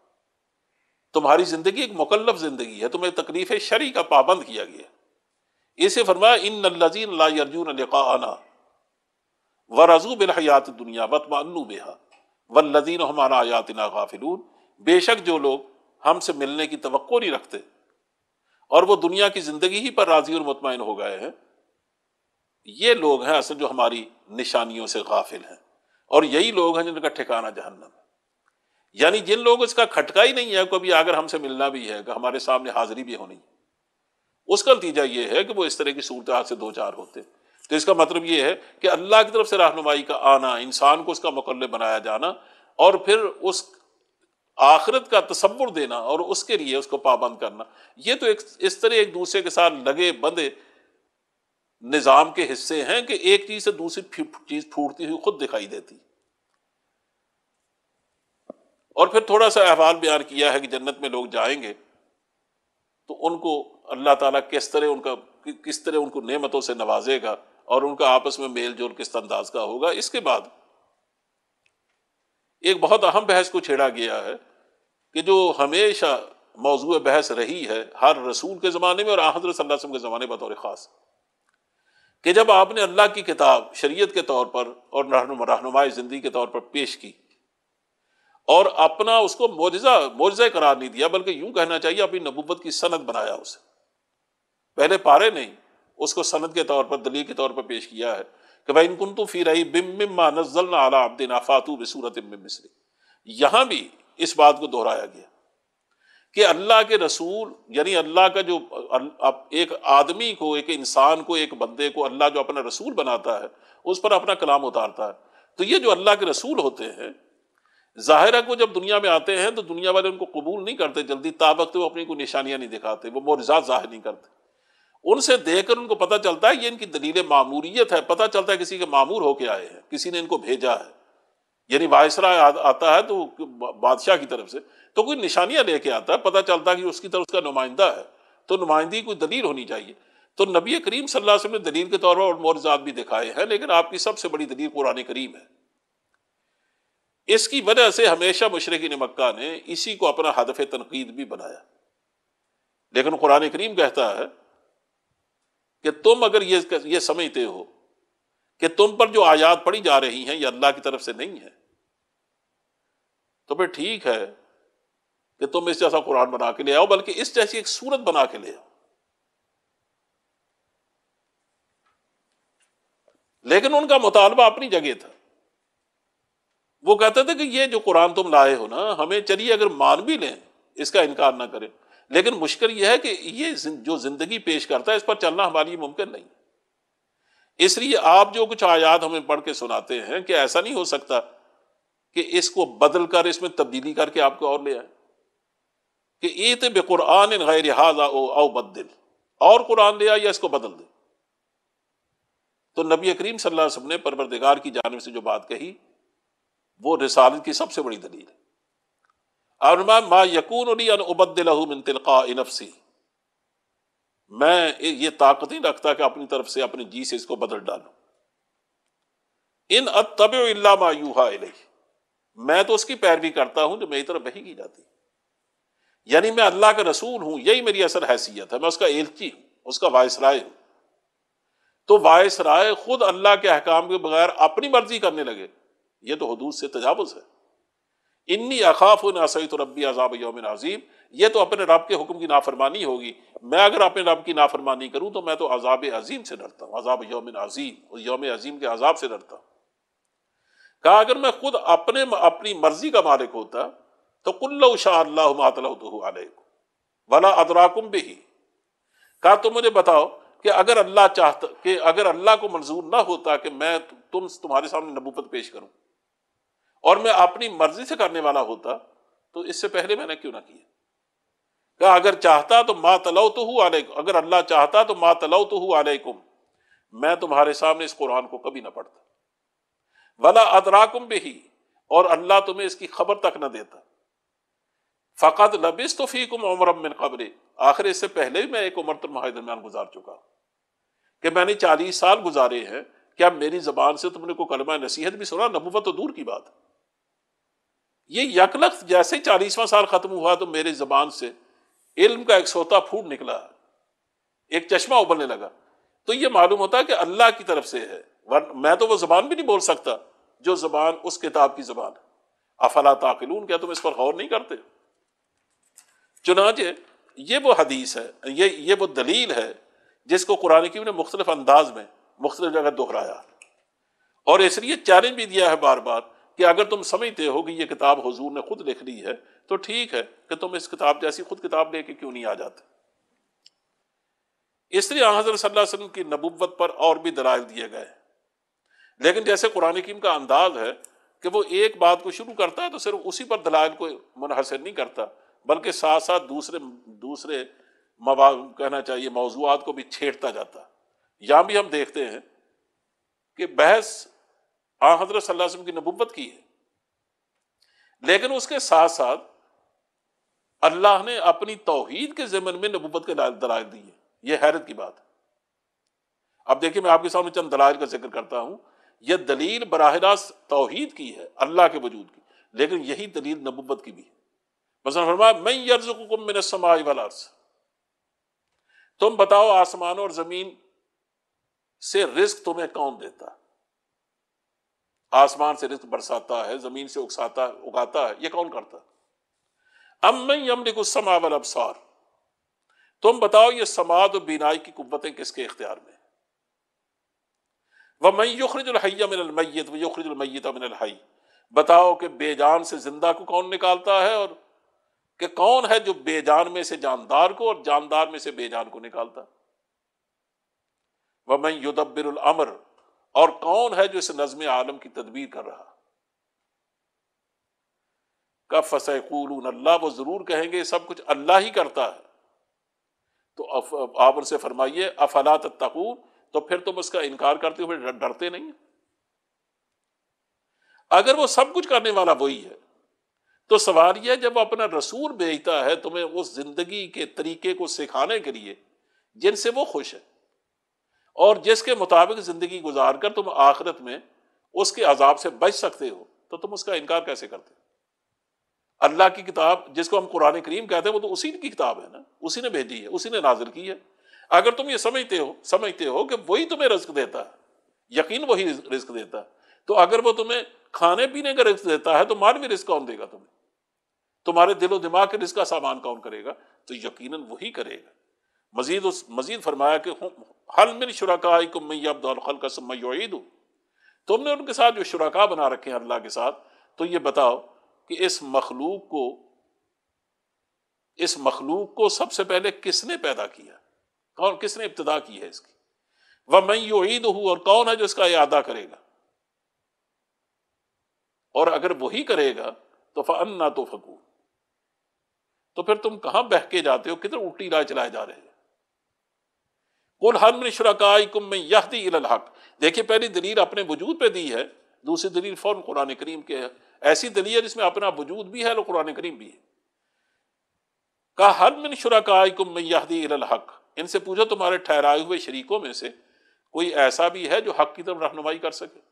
तुम्हारी जिंदगी एक मुकल्लफ जिंदगी है तुम्हें तकलीफ शरी का पाबंद किया गया इसे फरमाया इन व रजू हयात दुनिया बतमानु बेहा व लजीन हमारा आयातना गाफिलून बेशक जो लोग हमसे मिलने की तो नहीं रखते और वो दुनिया की जिंदगी ही पर राजी और मुतमिन हो गए हैं ये लोग हैं असल जो हमारी निशानियों से गाफिल हैं और यही लोग हैं जिनका ठिकाना जहन्नम है यानी जिन लोग इसका खटका ही नहीं है कभी अगर हमसे मिलना भी है हमारे सामने हाजिरी भी होनी उसका नतीजा ये है कि वो इस तरह की सूरत से दो चार होते तो इसका मतलब ये है कि अल्लाह की तरफ से रहनुमाई का आना इंसान को उसका मुकल बनाया जाना और फिर उस आखिरत का तस्वुर देना और उसके लिए उसको पाबंद करना ये तो एक इस तरह एक दूसरे के साथ लगे बंधे निज़ाम के हिस्से हैं कि एक चीज़ से दूसरी चीज़ फूटती हुई खुद दिखाई देती और फिर थोड़ा सा अहवाल बयान किया है कि जन्नत में लोग जाएंगे तो उनको अल्लाह ताला किस तरह उनका किस तरह उनको नेमतों से नवाजेगा और उनका आपस में मेल जोल किस अंदाज का होगा इसके बाद एक बहुत अहम बहस को छेड़ा गया है कि जो हमेशा मौजू बहस रही है हर रसूल के ज़माने में और हज़रत सल्लम के ज़माने बतौर ख़ास कि जब आपने अल्लाह की किताब शरीयत के तौर पर और रहनुमाई ज़िंदगी के तौर पर पेश की और अपना उसको मोजा मोजा करार नहीं दिया बल्कि यूं कहना चाहिए अपनी नबूबत की सनत बनाया उसे पहले पारे नहीं उसको सनत के तौर पर दलील के तौर पर पेश किया है कि भाई इनकुन तो फिर रही बिम नजल आला अब्दिन आफातू बसूरत मिसरी यहाँ भी इस बात को दोहराया गया कि अल्लाह के रसूल यानी अल्लाह का जो एक आदमी को एक इंसान को एक बंदे को अल्लाह जो अपना रसूल बनाता है उस पर अपना कलाम उतारता है तो ये जो अल्लाह के रसूल होते हैं जाहिर है वो जब दुनिया में आते हैं तो दुनिया वाले उनको कबूल नहीं करते जल्दी ताबक तो वो अपनी कोई निशानियाँ नहीं दिखाते वो मोरजात जाहिर नहीं करते उनसे देख कर उनको पता चलता है ये इनकी दलील मामूरीत है पता चलता है किसी के मामूर होके आए हैं किसी ने इनको भेजा है यानी वायसरा आता है तो बादशाह की तरफ से तो कोई निशानियां लेके आता है पता चलता है कि उसकी तरफ उसका नुमाइंदा है तो नुमाइंदी कोई दलील होनी चाहिए तो नबी करीम सल्लल्लाहु अलैहि वसल्लम ने दलील के तौर पर और मोरजात भी दिखाए हैं लेकिन आपकी सबसे बड़ी दलील कुरान करीम है इसकी वजह से हमेशा मशरकिन मक्का ने इसी को अपना हदफ तनकीद भी बनाया लेकिन कुरान करीम कहता है कि तुम अगर ये ये समझते हो कि तुम पर जो आयात पड़ी जा रही हैं ये अल्लाह की तरफ से नहीं है तो फिर ठीक है कि तुम इस जैसा कुरान बना के ले आओ बल्कि इस जैसी एक सूरत बना के ले आओ लेकिन उनका मुतालबा अपनी जगह था वो कहते थे कि ये जो कुरान तुम लाए हो ना हमें चलिए अगर मान भी लें इसका इनकार ना करें लेकिन मुश्किल यह है कि ये जो जिंदगी पेश करता है इस पर चलना हमारे लिए मुमकिन नहीं इसलिए आप जो कुछ आयात हमें पढ़ के सुनाते हैं कि ऐसा नहीं हो सकता कि इसको बदल कर इसमें तब्दीली करके आपको और ले आए कि ईत बेकुरान गैर हाजा ओ आओ बदल और कुरान ले आए या इसको बदल दे तो नबी करीम सल्लल्लाहु अलैहि वसल्लम ने परवरदिगार की जानब से जो बात कही वो रिसालत की सबसे बड़ी दलील है मा यकून उबदलहमिन मैं ये ताकत नहीं रखता कि अपनी तरफ से अपनी जी से इसको बदल डालू इन अतब मायूहा मैं तो उसकी पैरवी करता हूं जो मेरी तरफ बही की जाती यानी मैं अल्लाह का रसूल हूं यही मेरी असर हैसियत है मैं उसका एलची हूं उसका वायस राय हूं तो वायस राय खुद अल्लाह के अहकाम के बगैर अपनी मर्जी करने लगे ये तो हदूद से तजावज़ है इन्नी अखाफ असई तो रबी अजाब योम अजीम ये तो अपने रब के हुक्म की नाफरमानी होगी मैं अगर अपने रब की नाफरमानी करूँ तो मैं तो अजाब अजीम से डरता हूँ अजाब योम अजीम और योम अजीम के अजाब से डरता हूँ कहा अगर मैं खुद अपने अपनी मर्जी का मालिक होता तो कुल्ल शाह भला अदराकुम भी ही कहा तो मुझे बताओ कि अगर अल्लाह चाहता कि अगर अल्लाह को मंजूर ना होता कि मैं तुम तुम्हारे सामने नबूबत पेश करूँ और मैं अपनी मर्जी से करने वाला होता तो इससे पहले मैंने क्यों ना किया कहा अगर चाहता तो मा तलाउ तो हुआ अगर अल्लाह चाहता तो मा तलाउ तो हूँ अलैकुम मैं तुम्हारे सामने इस कुरान को कभी ना पढ़ता वला अदराकुम भी और अल्लाह तुम्हें इसकी खबर तक ना देता फ़कत लबिस तो फी उमरम मिन कबरे आखिर इससे पहले भी मैं एक उम्र तुम्हारे दरमियान गुजार चुका कि मैंने चालीस साल गुजारे हैं क्या मेरी जबान से तुमने को कलमा नसीहत भी सुना नबूवत तो दूर की बात है ये यकलक जैसे चालीसवां साल ख़त्म हुआ तो मेरे ज़बान से इल्म का एक सोता फूट निकला एक चश्मा उबलने लगा तो ये मालूम होता है कि अल्लाह की तरफ से है मैं तो वो ज़बान भी नहीं बोल सकता जो ज़बान उस किताब की ज़बान अफला ताकिलून क्या तुम इस पर गौर नहीं करते चुनाचे ये वो हदीस है ये ये वो दलील है जिसको कुरान की ने मुख्तलिफ अंदाज में मुख्तलिफ जगह दोहराया और इसलिए चैलेंज भी दिया है बार बार कि अगर तुम समझते हो कि ये किताब हजूर ने खुद लिख ली है तो ठीक है कि तुम इस किताब जैसी खुद किताब लेके क्यों नहीं आ जाते इसलिए हजरत वसल्लम की नबुवत पर और भी दलाल दिए गए लेकिन जैसे कुरान कीम का अंदाज है कि वो एक बात को शुरू करता है तो सिर्फ उसी पर दलाल को मुनहसर नहीं करता बल्कि साथ साथ दूसरे दूसरे मवा कहना चाहिए मौजूद को भी छेड़ता जाता यहां भी हम देखते हैं कि बहस आ हजरत सल्लम की नबूबत की है लेकिन उसके साथ साथ अल्लाह ने अपनी तोहहीद के जमन में नबूबत के दलाल दी है यह हैरत की बात है अब देखिए मैं आपके सामने चंद दलाल का जिक्र करता हूं यह दलील बराह रास्त तोहहीद की है अल्लाह के वजूद की लेकिन यही दलील नबूबत की भी है मसला फरमाया मैं यर्जुकुम मिन समाई वाला अर्ज तुम बताओ आसमान और जमीन से रिस्क तुम्हें कौन देता है आसमान से रिस्क बरसाता है जमीन से उकसाता उगाता है यह कौन करता है अब मैं यमने को समा अबसार तुम बताओ ये समाद और तो बीनाई की कुतें किसके इख्तियार में वह मई युखरजलहैया मिन मैत वह युखरजलमैता मिन हई बताओ कि बेजान से जिंदा को कौन निकालता है और कि कौन है जो बेजान में से जानदार को और जानदार में से बेजान को निकालता वह मैं युदबिर अमर और कौन है जो इस नजम आलम की तदबीर कर रहा का फसैकूल अल्लाह वो ज़रूर कहेंगे सब कुछ अल्लाह ही करता है तो आप उनसे फरमाइए अफलात तत्तकून तो फिर तुम उसका इनकार करते हुए डरते नहीं अगर वो सब कुछ करने वाला वही है तो सवाल यह जब अपना रसूल भेजता है तुम्हें उस जिंदगी के तरीके को सिखाने के लिए जिनसे वो खुश है और जिसके मुताबिक ज़िंदगी गुजार कर तुम आखिरत में उसके अजाब से बच सकते हो तो तुम उसका इनकार कैसे करते हो अल्लाह की किताब जिसको हम कुरान करीम कहते हैं वो तो उसी की किताब है ना उसी ने भेजी है उसी ने नाजिल की है अगर तुम ये समझते हो समझते हो कि वही तुम्हें रिस्क देता है यकीन वही रिस्क देता है तो अगर वो तुम्हें खाने पीने का रिस्क देता है तो मानवी भी रिस्क कौन देगा तुम्हें तुम्हारे दिलो दिमाग के रिस्क का सामान कौन करेगा तो यकीन वही करेगा मजीद उस मजीद फरमाया कि हल मिन शुरा को मैं अब्दुल का समईद हूँ तुमने उनके साथ जो शुरा बना रखे हैं अल्लाह के साथ तो ये बताओ कि इस मखलूक को इस मखलूक को सबसे पहले किसने पैदा किया कौन किसने इब्तदा की है इसकी वह मैं ईद हूं और कौन है जो इसका अदा करेगा और अगर वही करेगा तो फन्ना तो फकू तो फिर तुम कहां बहके जाते हो किधर उल्टी राय चलाए जा रहे हो कुल मिन शरकाकुम में यहदी हक देखिए पहली दलील अपने वजूद पे दी है दूसरी दलील फौरन कुरान करीम के है ऐसी दलील है जिसमें अपना वजूद भी है और कुरान करीम भी है का हर मिन शरकाकुम में यहदी हक इनसे पूछो तुम्हारे ठहराए हुए शरीकों में से कोई ऐसा भी है जो हक की तरफ रहनुमाई कर सके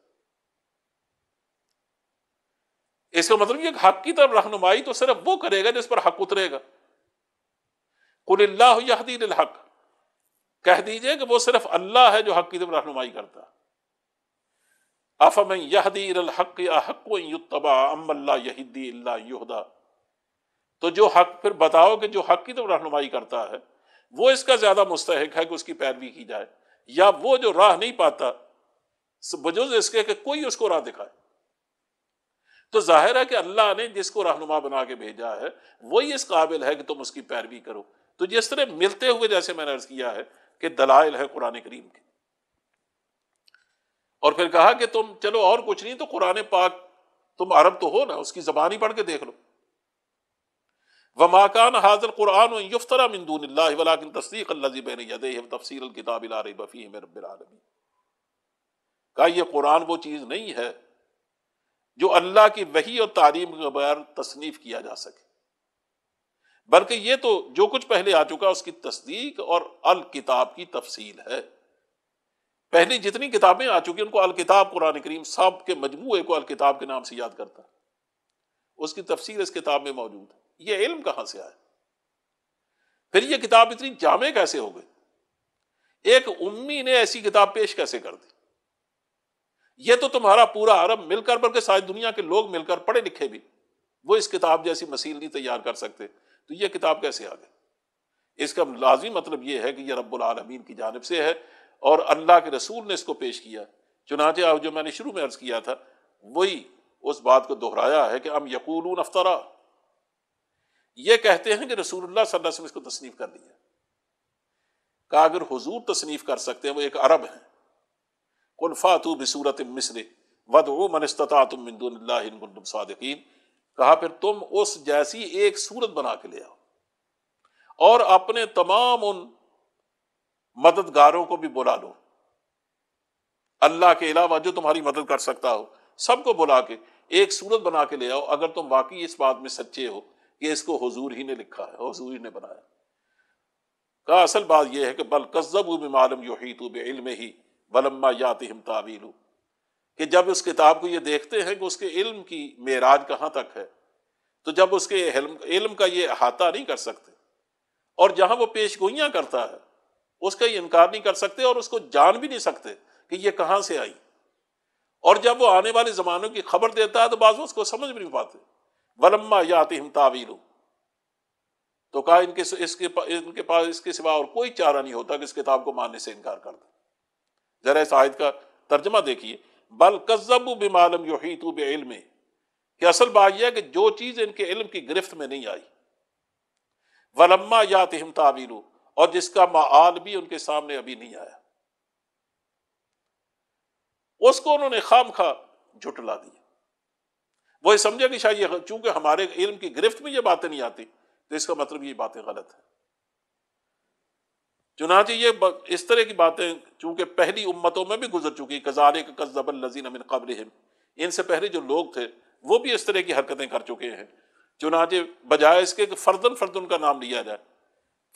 इसका मतलब ये हक की तरफ रहनुमाई तो सिर्फ वो करेगा जिस पर हक उतरेगा कुल्लाहदी हक कह दीजिए कि वो सिर्फ अल्लाह है जो हक की तरफ रहनुमाई करता अफम यहदीरहक या हक युतबा यहदी युहदा तो जो हक फिर बताओ कि जो हक की तरफ रहनुमाई करता है वो इसका ज्यादा मुस्तक है कि उसकी पैरवी की जाए या वो जो राह नहीं पाता बजुज इसके कि कोई उसको राह दिखाए तो जाहिर है कि अल्लाह ने जिसको रहनुमा बना के भेजा है वही इस काबिल है कि तुम उसकी पैरवी करो तो जिस तरह मिलते हुए जैसे मैंने अर्ज किया है के दलाइल है कुरान करीम के और फिर कहा कि तुम चलो और कुछ नहीं तो कुरान पाक तुम अरब तो हो ना उसकी जबानी पढ़ के देख लो वमाकान हाजर कुरान युफ्तरा तस्दीक तफसीर का ये कुरान वो चीज़ नहीं है जो अल्लाह की वही और तालीम के बगैर तसनीफ़ किया जा सके बल्कि ये तो जो कुछ पहले आ चुका उसकी तस्दीक और अल किताब की तफसील है पहले जितनी किताबें आ चुकी उनको अल किताब कुरान करीम सब के मजमू को अल किताब के नाम से याद करता है उसकी तफसील इस किताब में मौजूद है यह इल्म कहां से आया फिर यह किताब इतनी जामे कैसे हो गई एक उम्मी ने ऐसी किताब पेश कैसे कर दी यह तो तुम्हारा पूरा अरब मिलकर बल्कि सारी दुनिया के लोग मिलकर पढ़े लिखे भी वो इस किताब जैसी मसील नहीं तैयार कर सकते तो यह किताब कैसे आ गई इसका लाजमी मतलब यह है कि यह रब्लमीन की जानब से है और अल्लाह के रसूल ने इसको पेश किया चुनाचे आज जो मैंने शुरू में अर्ज़ किया था वही उस बात को दोहराया है कि हम यकून अफ्तारा ये कहते हैं कि रसूलुल्लाह सल्लल्लाहु अलैहि वसल्लम इसको तसनीफ़ कर दिया का अगर हुजूर तसनीफ़ कर सकते हैं वो एक अरब हैं कुल फातू बसूरत मिसर वद मनस्ता तुम मिंदुल्लाकुम सादकिन कहा फिर तुम उस जैसी एक सूरत बना के ले आओ और अपने तमाम उन मददगारों को भी बुला लो अल्लाह के अलावा जो तुम्हारी मदद कर सकता हो सबको बुला के एक सूरत बना के ले आओ अगर तुम वाकई इस बात में सच्चे हो कि इसको हुजूर ही ने लिखा है हुजूर ही ने बनाया का असल बात यह है कि बल कस्जब मालूम यो ही तू बे ही बलम्मा याति तावीलू कि जब उस किताब को ये देखते हैं कि उसके इल्म की मेराज कहाँ तक है तो जब उसके इल्म का ये अहाता नहीं कर सकते और जहाँ वो पेश गोइयाँ करता है उसका ये इनकार नहीं कर सकते और उसको जान भी नहीं सकते कि ये कहाँ से आई और जब वो आने वाले ज़मानों की खबर देता है तो बाजू उसको समझ भी नहीं पाते वलम्मा या याति हम तावीलों तो कहा इनके इसके इनके पास इसके सिवा और कोई चारा नहीं होता कि इस किताब को मानने से इनकार कर दे जरा इस आयत का तर्जमा देखिए बल कज्जबू बेमालम योहीतु बेम कि असल बात यह है कि जो चीज़ इनके इल्म की गिरफ्त में नहीं आई वलम्मा या तहम और जिसका माल भी उनके सामने अभी नहीं आया उसको उन्होंने खाम खा झुटला दिया वो समझा कि शायद चूंकि हमारे इल्म की गिरफ्त में यह बातें नहीं आती तो इसका मतलब ये बातें गलत है चुनाचे ये इस तरह की बातें चूंकि पहली उम्मतों में भी गुजर चुकी कजारे कजबल नजीन अमिन कबरहम इनसे पहले जो लोग थे वो भी इस तरह की हरकतें कर चुके हैं चुनाचे बजाय इसके कि फर्दन फर्द उनका नाम लिया जाए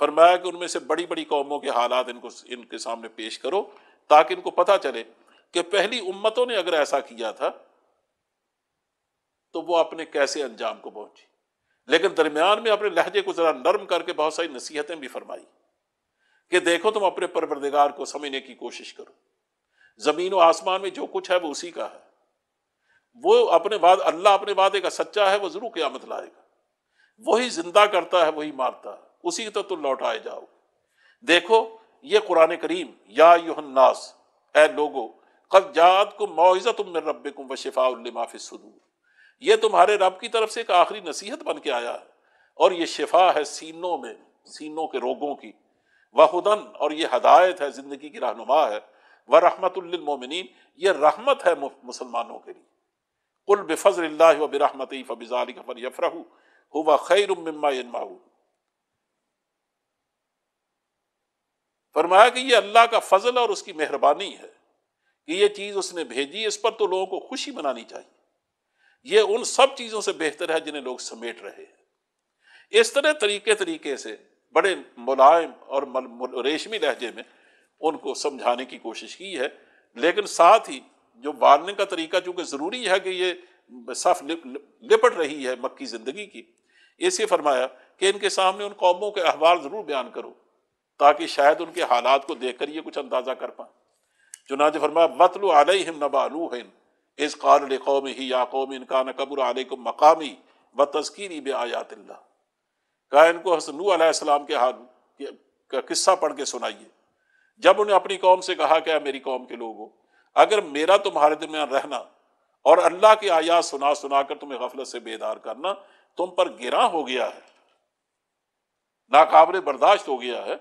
फरमाया कि उनमें से बड़ी बड़ी कौमों के हालात इनको इनके सामने पेश करो ताकि इनको पता चले कि पहली उम्मतों ने अगर ऐसा किया था तो वो अपने कैसे अंजाम को पहुंची लेकिन दरमियान में अपने लहजे को ज़रा नर्म करके बहुत सारी नसीहतें भी फरमाई कि देखो तुम अपने परवरदिगार को समझने की कोशिश करो जमीन और आसमान में जो कुछ है वो उसी का है वो अपने बाद अल्लाह अपने वादे का सच्चा है वो जरूर क्यामत लाएगा वही जिंदा करता है वही मारता है उसी तो तुम लौटाए जाओ देखो ये कुरान करीम या युहन्नास ए लोगो कल जात को मुआवजा तुम मेरे रब को शिफा माफी सुदूर ये तुम्हारे रब की तरफ से एक आखिरी नसीहत बन के आया है और ये शिफा है सीनों में सीनों के रोगों की वहदन और ये हदायत है ज़िंदगी की रहनुमा है व रहमतमिन ये रहमत है मुसलमानों के लिए कुल बेफ़ज़ल व बरहमत फ़बिज़ाल फ़र यफ़रू हुआ खैर माऊ फरमाया कि यह अल्लाह का फजल और उसकी मेहरबानी है कि यह चीज़ उसने भेजी इस पर तो लोगों को खुशी मनानी चाहिए यह उन सब चीज़ों से बेहतर है जिन्हें लोग समेट रहे हैं इस तरह तरीके तरीके से बड़े मुलायम और रेशमी लहजे में उनको समझाने की कोशिश की है लेकिन साथ ही जो बांधने का तरीका चूँकि ज़रूरी है कि ये सफ़ लिप, लिपट रही है मक्की ज़िंदगी की इसे फरमाया कि इनके सामने उन कौमों के अहवाल ज़रूर बयान करो ताकि शायद उनके हालात को देख कर ये कुछ अंदाज़ा कर पाएँ चुनाच फरमाया आल आलम नबालू हिन इस क़ार कौम ही या कौम इनका आल को मकामी व तस्करी बे आयातिल्ला कहा इनको हसनू अलैहिस्सलाम के हाथ का किस्सा पढ़ के सुनाइए जब उन्हें अपनी कौम से कहा क्या मेरी कौम के लोगों अगर मेरा तुम्हारे दरमियान रहना और अल्लाह की आयात सुना सुना कर तुम्हें गफलत से बेदार करना तुम पर गिरा हो गया है नाकाबले बर्दाश्त हो गया है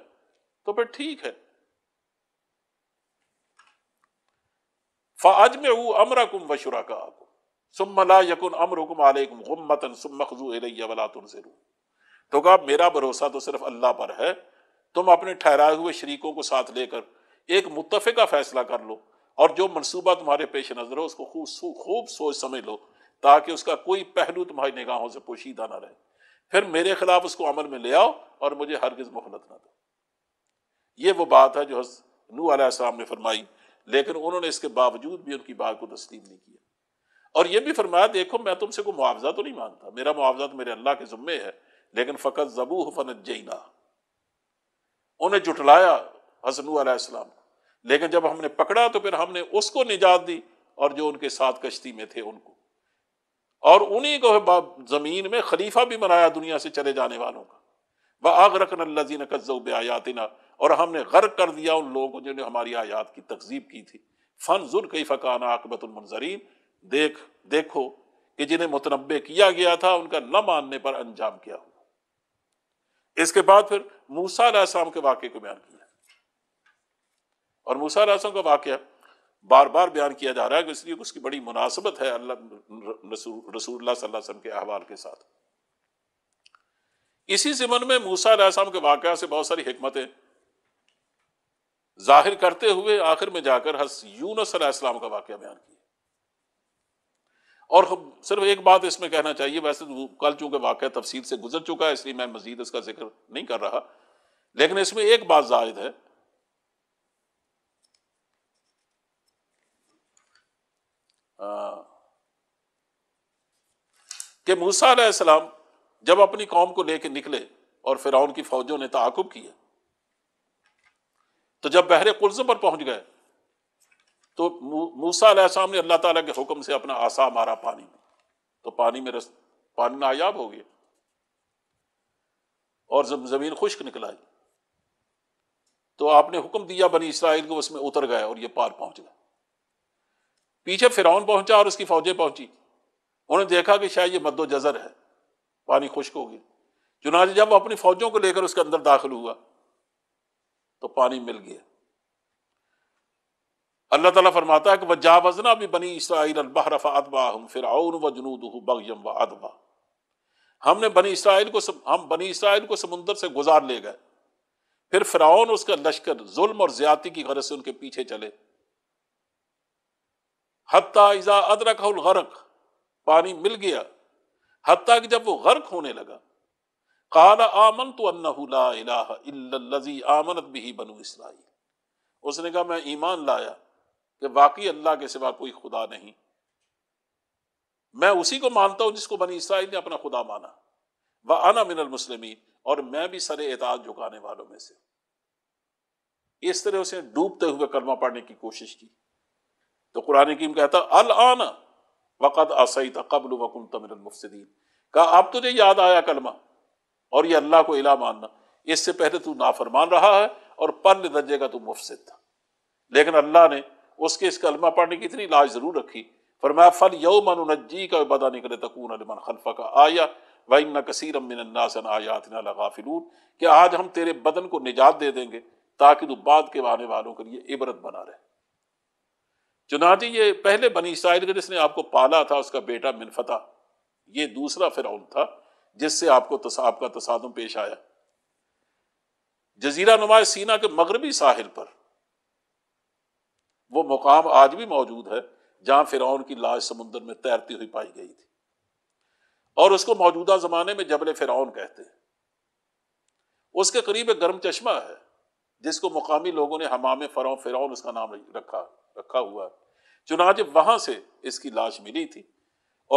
तो फिर ठीक है फ़ाज में वो अमरा कुम वशुरा का सुम्मला यकुन अमरुकुम आलकुम गुम्मतन सुम्मखजू एलिया वला तुन तो कहा मेरा भरोसा तो सिर्फ अल्लाह पर है तुम अपने ठहराए हुए शरीकों को साथ लेकर एक मुतफ़े का फैसला कर लो और जो मनसूबा तुम्हारे पेश नज़र हो उसको खूब खूब सोच समझ लो ताकि उसका कोई पहलू तुम्हारी निगाहों से पोशीदा ना रहे फिर मेरे खिलाफ उसको अमल में ले आओ और मुझे हरगज़ मोहलत ना दो ये वो बात है जो नू आलाम ने फरमाई लेकिन उन्होंने इसके बावजूद भी उनकी बात को तस्लीम नहीं किया और यह भी फरमाया देखो मैं तुमसे कोई मुआवजा तो नहीं मांगता मेरा मुआवजा तो मेरे अल्लाह के ज़ुम्मे है लेकिन फ़कत जबूह जैना उन्हें जुटलाया हसनू को लेकिन जब हमने पकड़ा तो फिर हमने उसको निजात दी और जो उनके साथ कश्ती में थे उनको और उन्हीं को ज़मीन में खलीफा भी बनाया दुनिया से चले जाने वालों का व आग रखन अल्लाजीन कज्जब आयातना और हमने गर्क कर दिया उन लोगों को जिन्होंने हमारी आयात की तकजीब की थी फ़न जुल कई फ़कान आकबतमनजरीन देख देखो कि जिन्हें मुतनबे किया गया था उनका न मानने पर अंजाम क्या हुआ इसके बाद फिर मूसा आसमाम के वाक्य को बयान किया और मूसा आसम का वाक्य बार बार बयान किया जा रहा है इसलिए उसकी बड़ी मुनासिबत है अल्लाह रसूल वसल्लम के अहवाल के साथ इसी जिमन में मूसा आसम के वाक़ से बहुत सारी हमतें जाहिर करते हुए आखिर में जाकर हस यूनस का वाक्य बयान किया और सिर्फ एक बात इसमें कहना चाहिए वैसे तो कल चूंकि वाक़ तफसील से गुजर चुका है इसलिए मैं मजीद इसका जिक्र नहीं कर रहा लेकिन इसमें एक बात जायद है कि मूसा सलाम जब अपनी कौम को लेकर निकले और फिर की फौजों ने ताकुब किया तो जब बहरे कुल्ज पर पहुंच गए तो मूसा ने अल्लाह ताला के हुक्म से अपना आसा मारा पानी में तो पानी में रस पानी नायाब हो गया और जब जमीन खुश्क निकल आई तो आपने हुक्म दिया बनी इसराइल को उसमें उतर गए और ये पार पहुंच गए पीछे फिरौन पहुंचा और उसकी फौजें पहुंची उन्होंने देखा कि शायद ये मद्दो जजर है पानी खुश्क हो गया चुनाच जब अपनी फौजों को लेकर उसके अंदर दाखिल हुआ तो पानी मिल गया अल्लाह ताला फरमाता है कि वजा वजना भी बनी इसराइल अदबा हम फिर व जनूद व अदबा हमने बनी इसराइल को सम, हम बनी इसराइल को समुंदर से गुजार ले गए फिर फ़िरौन उसका लश्कर जुल्म और ज्यादती की गरज से उनके पीछे चले हत्ता इज़ा अदरक गरक पानी मिल गया हती कि जब वो गर्क होने लगा काला आमन तो अन्ना आमनत भी बनू इसराइल उसने कहा मैं ईमान लाया कि वाकई अल्लाह के सिवा कोई खुदा नहीं मैं उसी को मानता हूं जिसको बनी इसराइल ने अपना खुदा माना व आना मिनल मुस्लिमीन और मैं भी सरे एताज झुकाने वालों में से इस तरह उसे डूबते हुए कलमा पढ़ने की कोशिश की तो कुरान की कहता अल आना वक़द आसई कबल वकुम तमिन मुफसदीन कहा अब तुझे याद आया कलमा और ये अल्लाह को इला मानना इससे पहले तू नाफरमान रहा है और पल दर्जे का तू मुफसद था लेकिन अल्लाह ने उसके इस कलमा पढ़ने की इतनी लाज ज़रूर रखी फरमाया फल मन नज्जी का बदा निकले तकून अलमन खलफा का आया वही ना कसीर अमिनन्नासन आयात कि आज हम तेरे बदन को निजात दे देंगे ताकि तू बाद के आने वालों के लिए इबरत बना रहे चुनाती ये पहले बनी इसराइल के जिसने आपको पाला था उसका बेटा मिनफता ये दूसरा फिरौन था जिससे आपको आपका तसादम पेश आया जजीरा नुमा सीना के मगरबी साहिल पर वो मुकाम आज भी मौजूद है जहां फिरौन की लाश समुद्र में तैरती हुई पाई गई थी और उसको मौजूदा जमाने में जबल फिरौन कहते हैं उसके करीब एक गर्म चश्मा है जिसको मुकामी लोगों ने हमाम फरौन फिरौन उसका नाम रखा रखा हुआ है चुनाच वहां से इसकी लाश मिली थी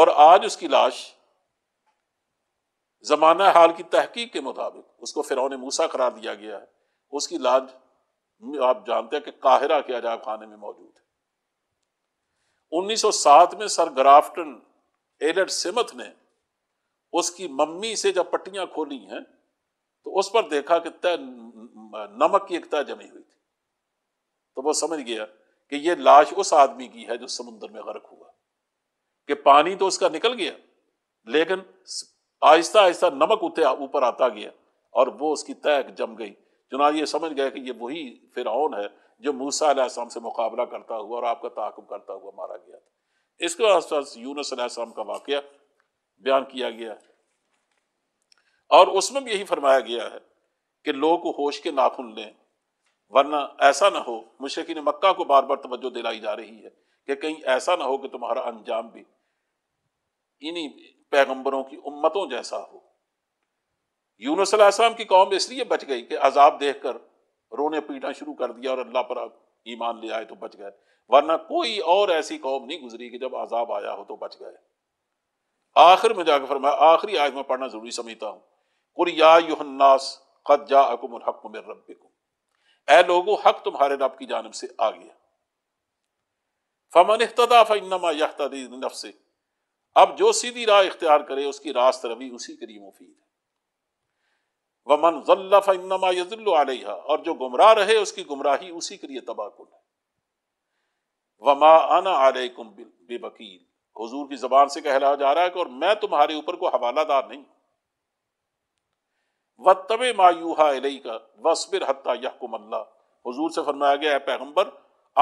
और आज उसकी लाश जमाना हाल की तहकीक के मुताबिक उसको फिरौन मूसा करार दिया गया है उसकी लाश आप जानते हैं कि काहिरा के अजायब खाने में मौजूद है 1907 में सर ग्राफ्टन एलर्ट सिमथ ने उसकी मम्मी से जब पट्टियां खोली हैं तो उस पर देखा कि तय नमक की एक तय जमी हुई थी तो वो समझ गया कि ये लाश उस आदमी की है जो समुद्र में गर्क हुआ कि पानी तो उसका निकल गया लेकिन आहिस्ता आहिस्ता नमक उतर ऊपर आता गया और वो उसकी तय जम गई चुनाव ये समझ गए कि ये वही फिरौन है जो मूसा मूसम से मुकाबला करता हुआ और आपका ताकुब करता हुआ मारा गया था इसके आसपास यूनसम का वाक़ बयान किया गया है और उसमें भी यही फरमाया गया है कि लोग को होश के नाखुन लें वरना ऐसा ना हो मुशरकिन मक्का को बार बार तवज्जो दिलाई जा रही है कि कहीं ऐसा ना हो कि तुम्हारा अंजाम भी इन्हीं पैगंबरों की उम्मतों जैसा हो यूनुस अलैहिस्सलाम की कौम इसलिए बच गई कि अजाब देख कर रोने पीटना शुरू कर दिया और अल्लाह पर ईमान ले आए तो बच गए वरना कोई और ऐसी कौम नहीं गुजरी कि जब अजाब आया हो तो बच गए आखिर में जाकर फरमाया आखिरी आयत में पढ़ना जरूरी समझता हूँ कुरियान्नास कद जा अकुमक मेर रब ए लोगो हक तुम्हारे रब की जानब से आ गया फमन अख्तदा फ़नमा यह नफ अब जो सीधी राह इख्तियार करे उसकी रास्त रवी उसी के लिए मुफीद है व मन जल्लाफनमा यजिल्ला और जो गुमराह रहे उसकी गुमराही उसी के लिए तबाह है वमा अना आलकुम बेबकील हजूर की जबान से कहला जा रहा है कि और मैं तुम्हारे ऊपर को हवालादार नहीं व तब मायूहा का वस्बिर हत्ता यहकुम अल्लाह हजूर से फरमाया गया है पैगम्बर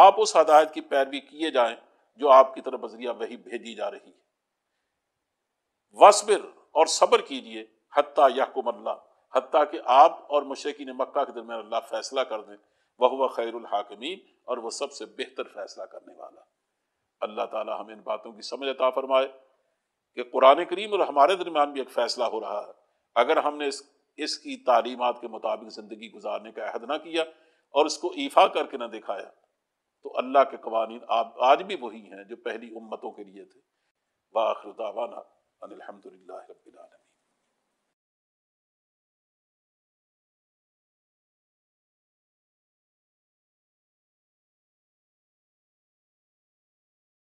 आप उस हदायत की पैरवी किए जाए जो आपकी तरफ बजरिया वही भेजी जा रही है वस्बिर और सब्र कीजिए हत्ता यहकुम अल्लाह हती कि आप और मशरकिन मक्का के दरमियान अल्लाह फैसला कर दें वह हुआ खैरहाकमीन और वह सबसे बेहतर फैसला करने वाला अल्लाह ताला हमें इन बातों की समझ अता फरमाए कि कुरान करीम और हमारे दरमियान भी एक फ़ैसला हो रहा है अगर हमने इस इसकी तालीमत के मुताबिक ज़िंदगी गुजारने का अहद ना किया और इसको ईफा करके ना दिखाया तो अल्लाह के कवानीन आप आज भी वही हैं जो पहली उम्मतों के लिए थे वाखिर दावाना अनिलहमदिल्ला रबीआलमी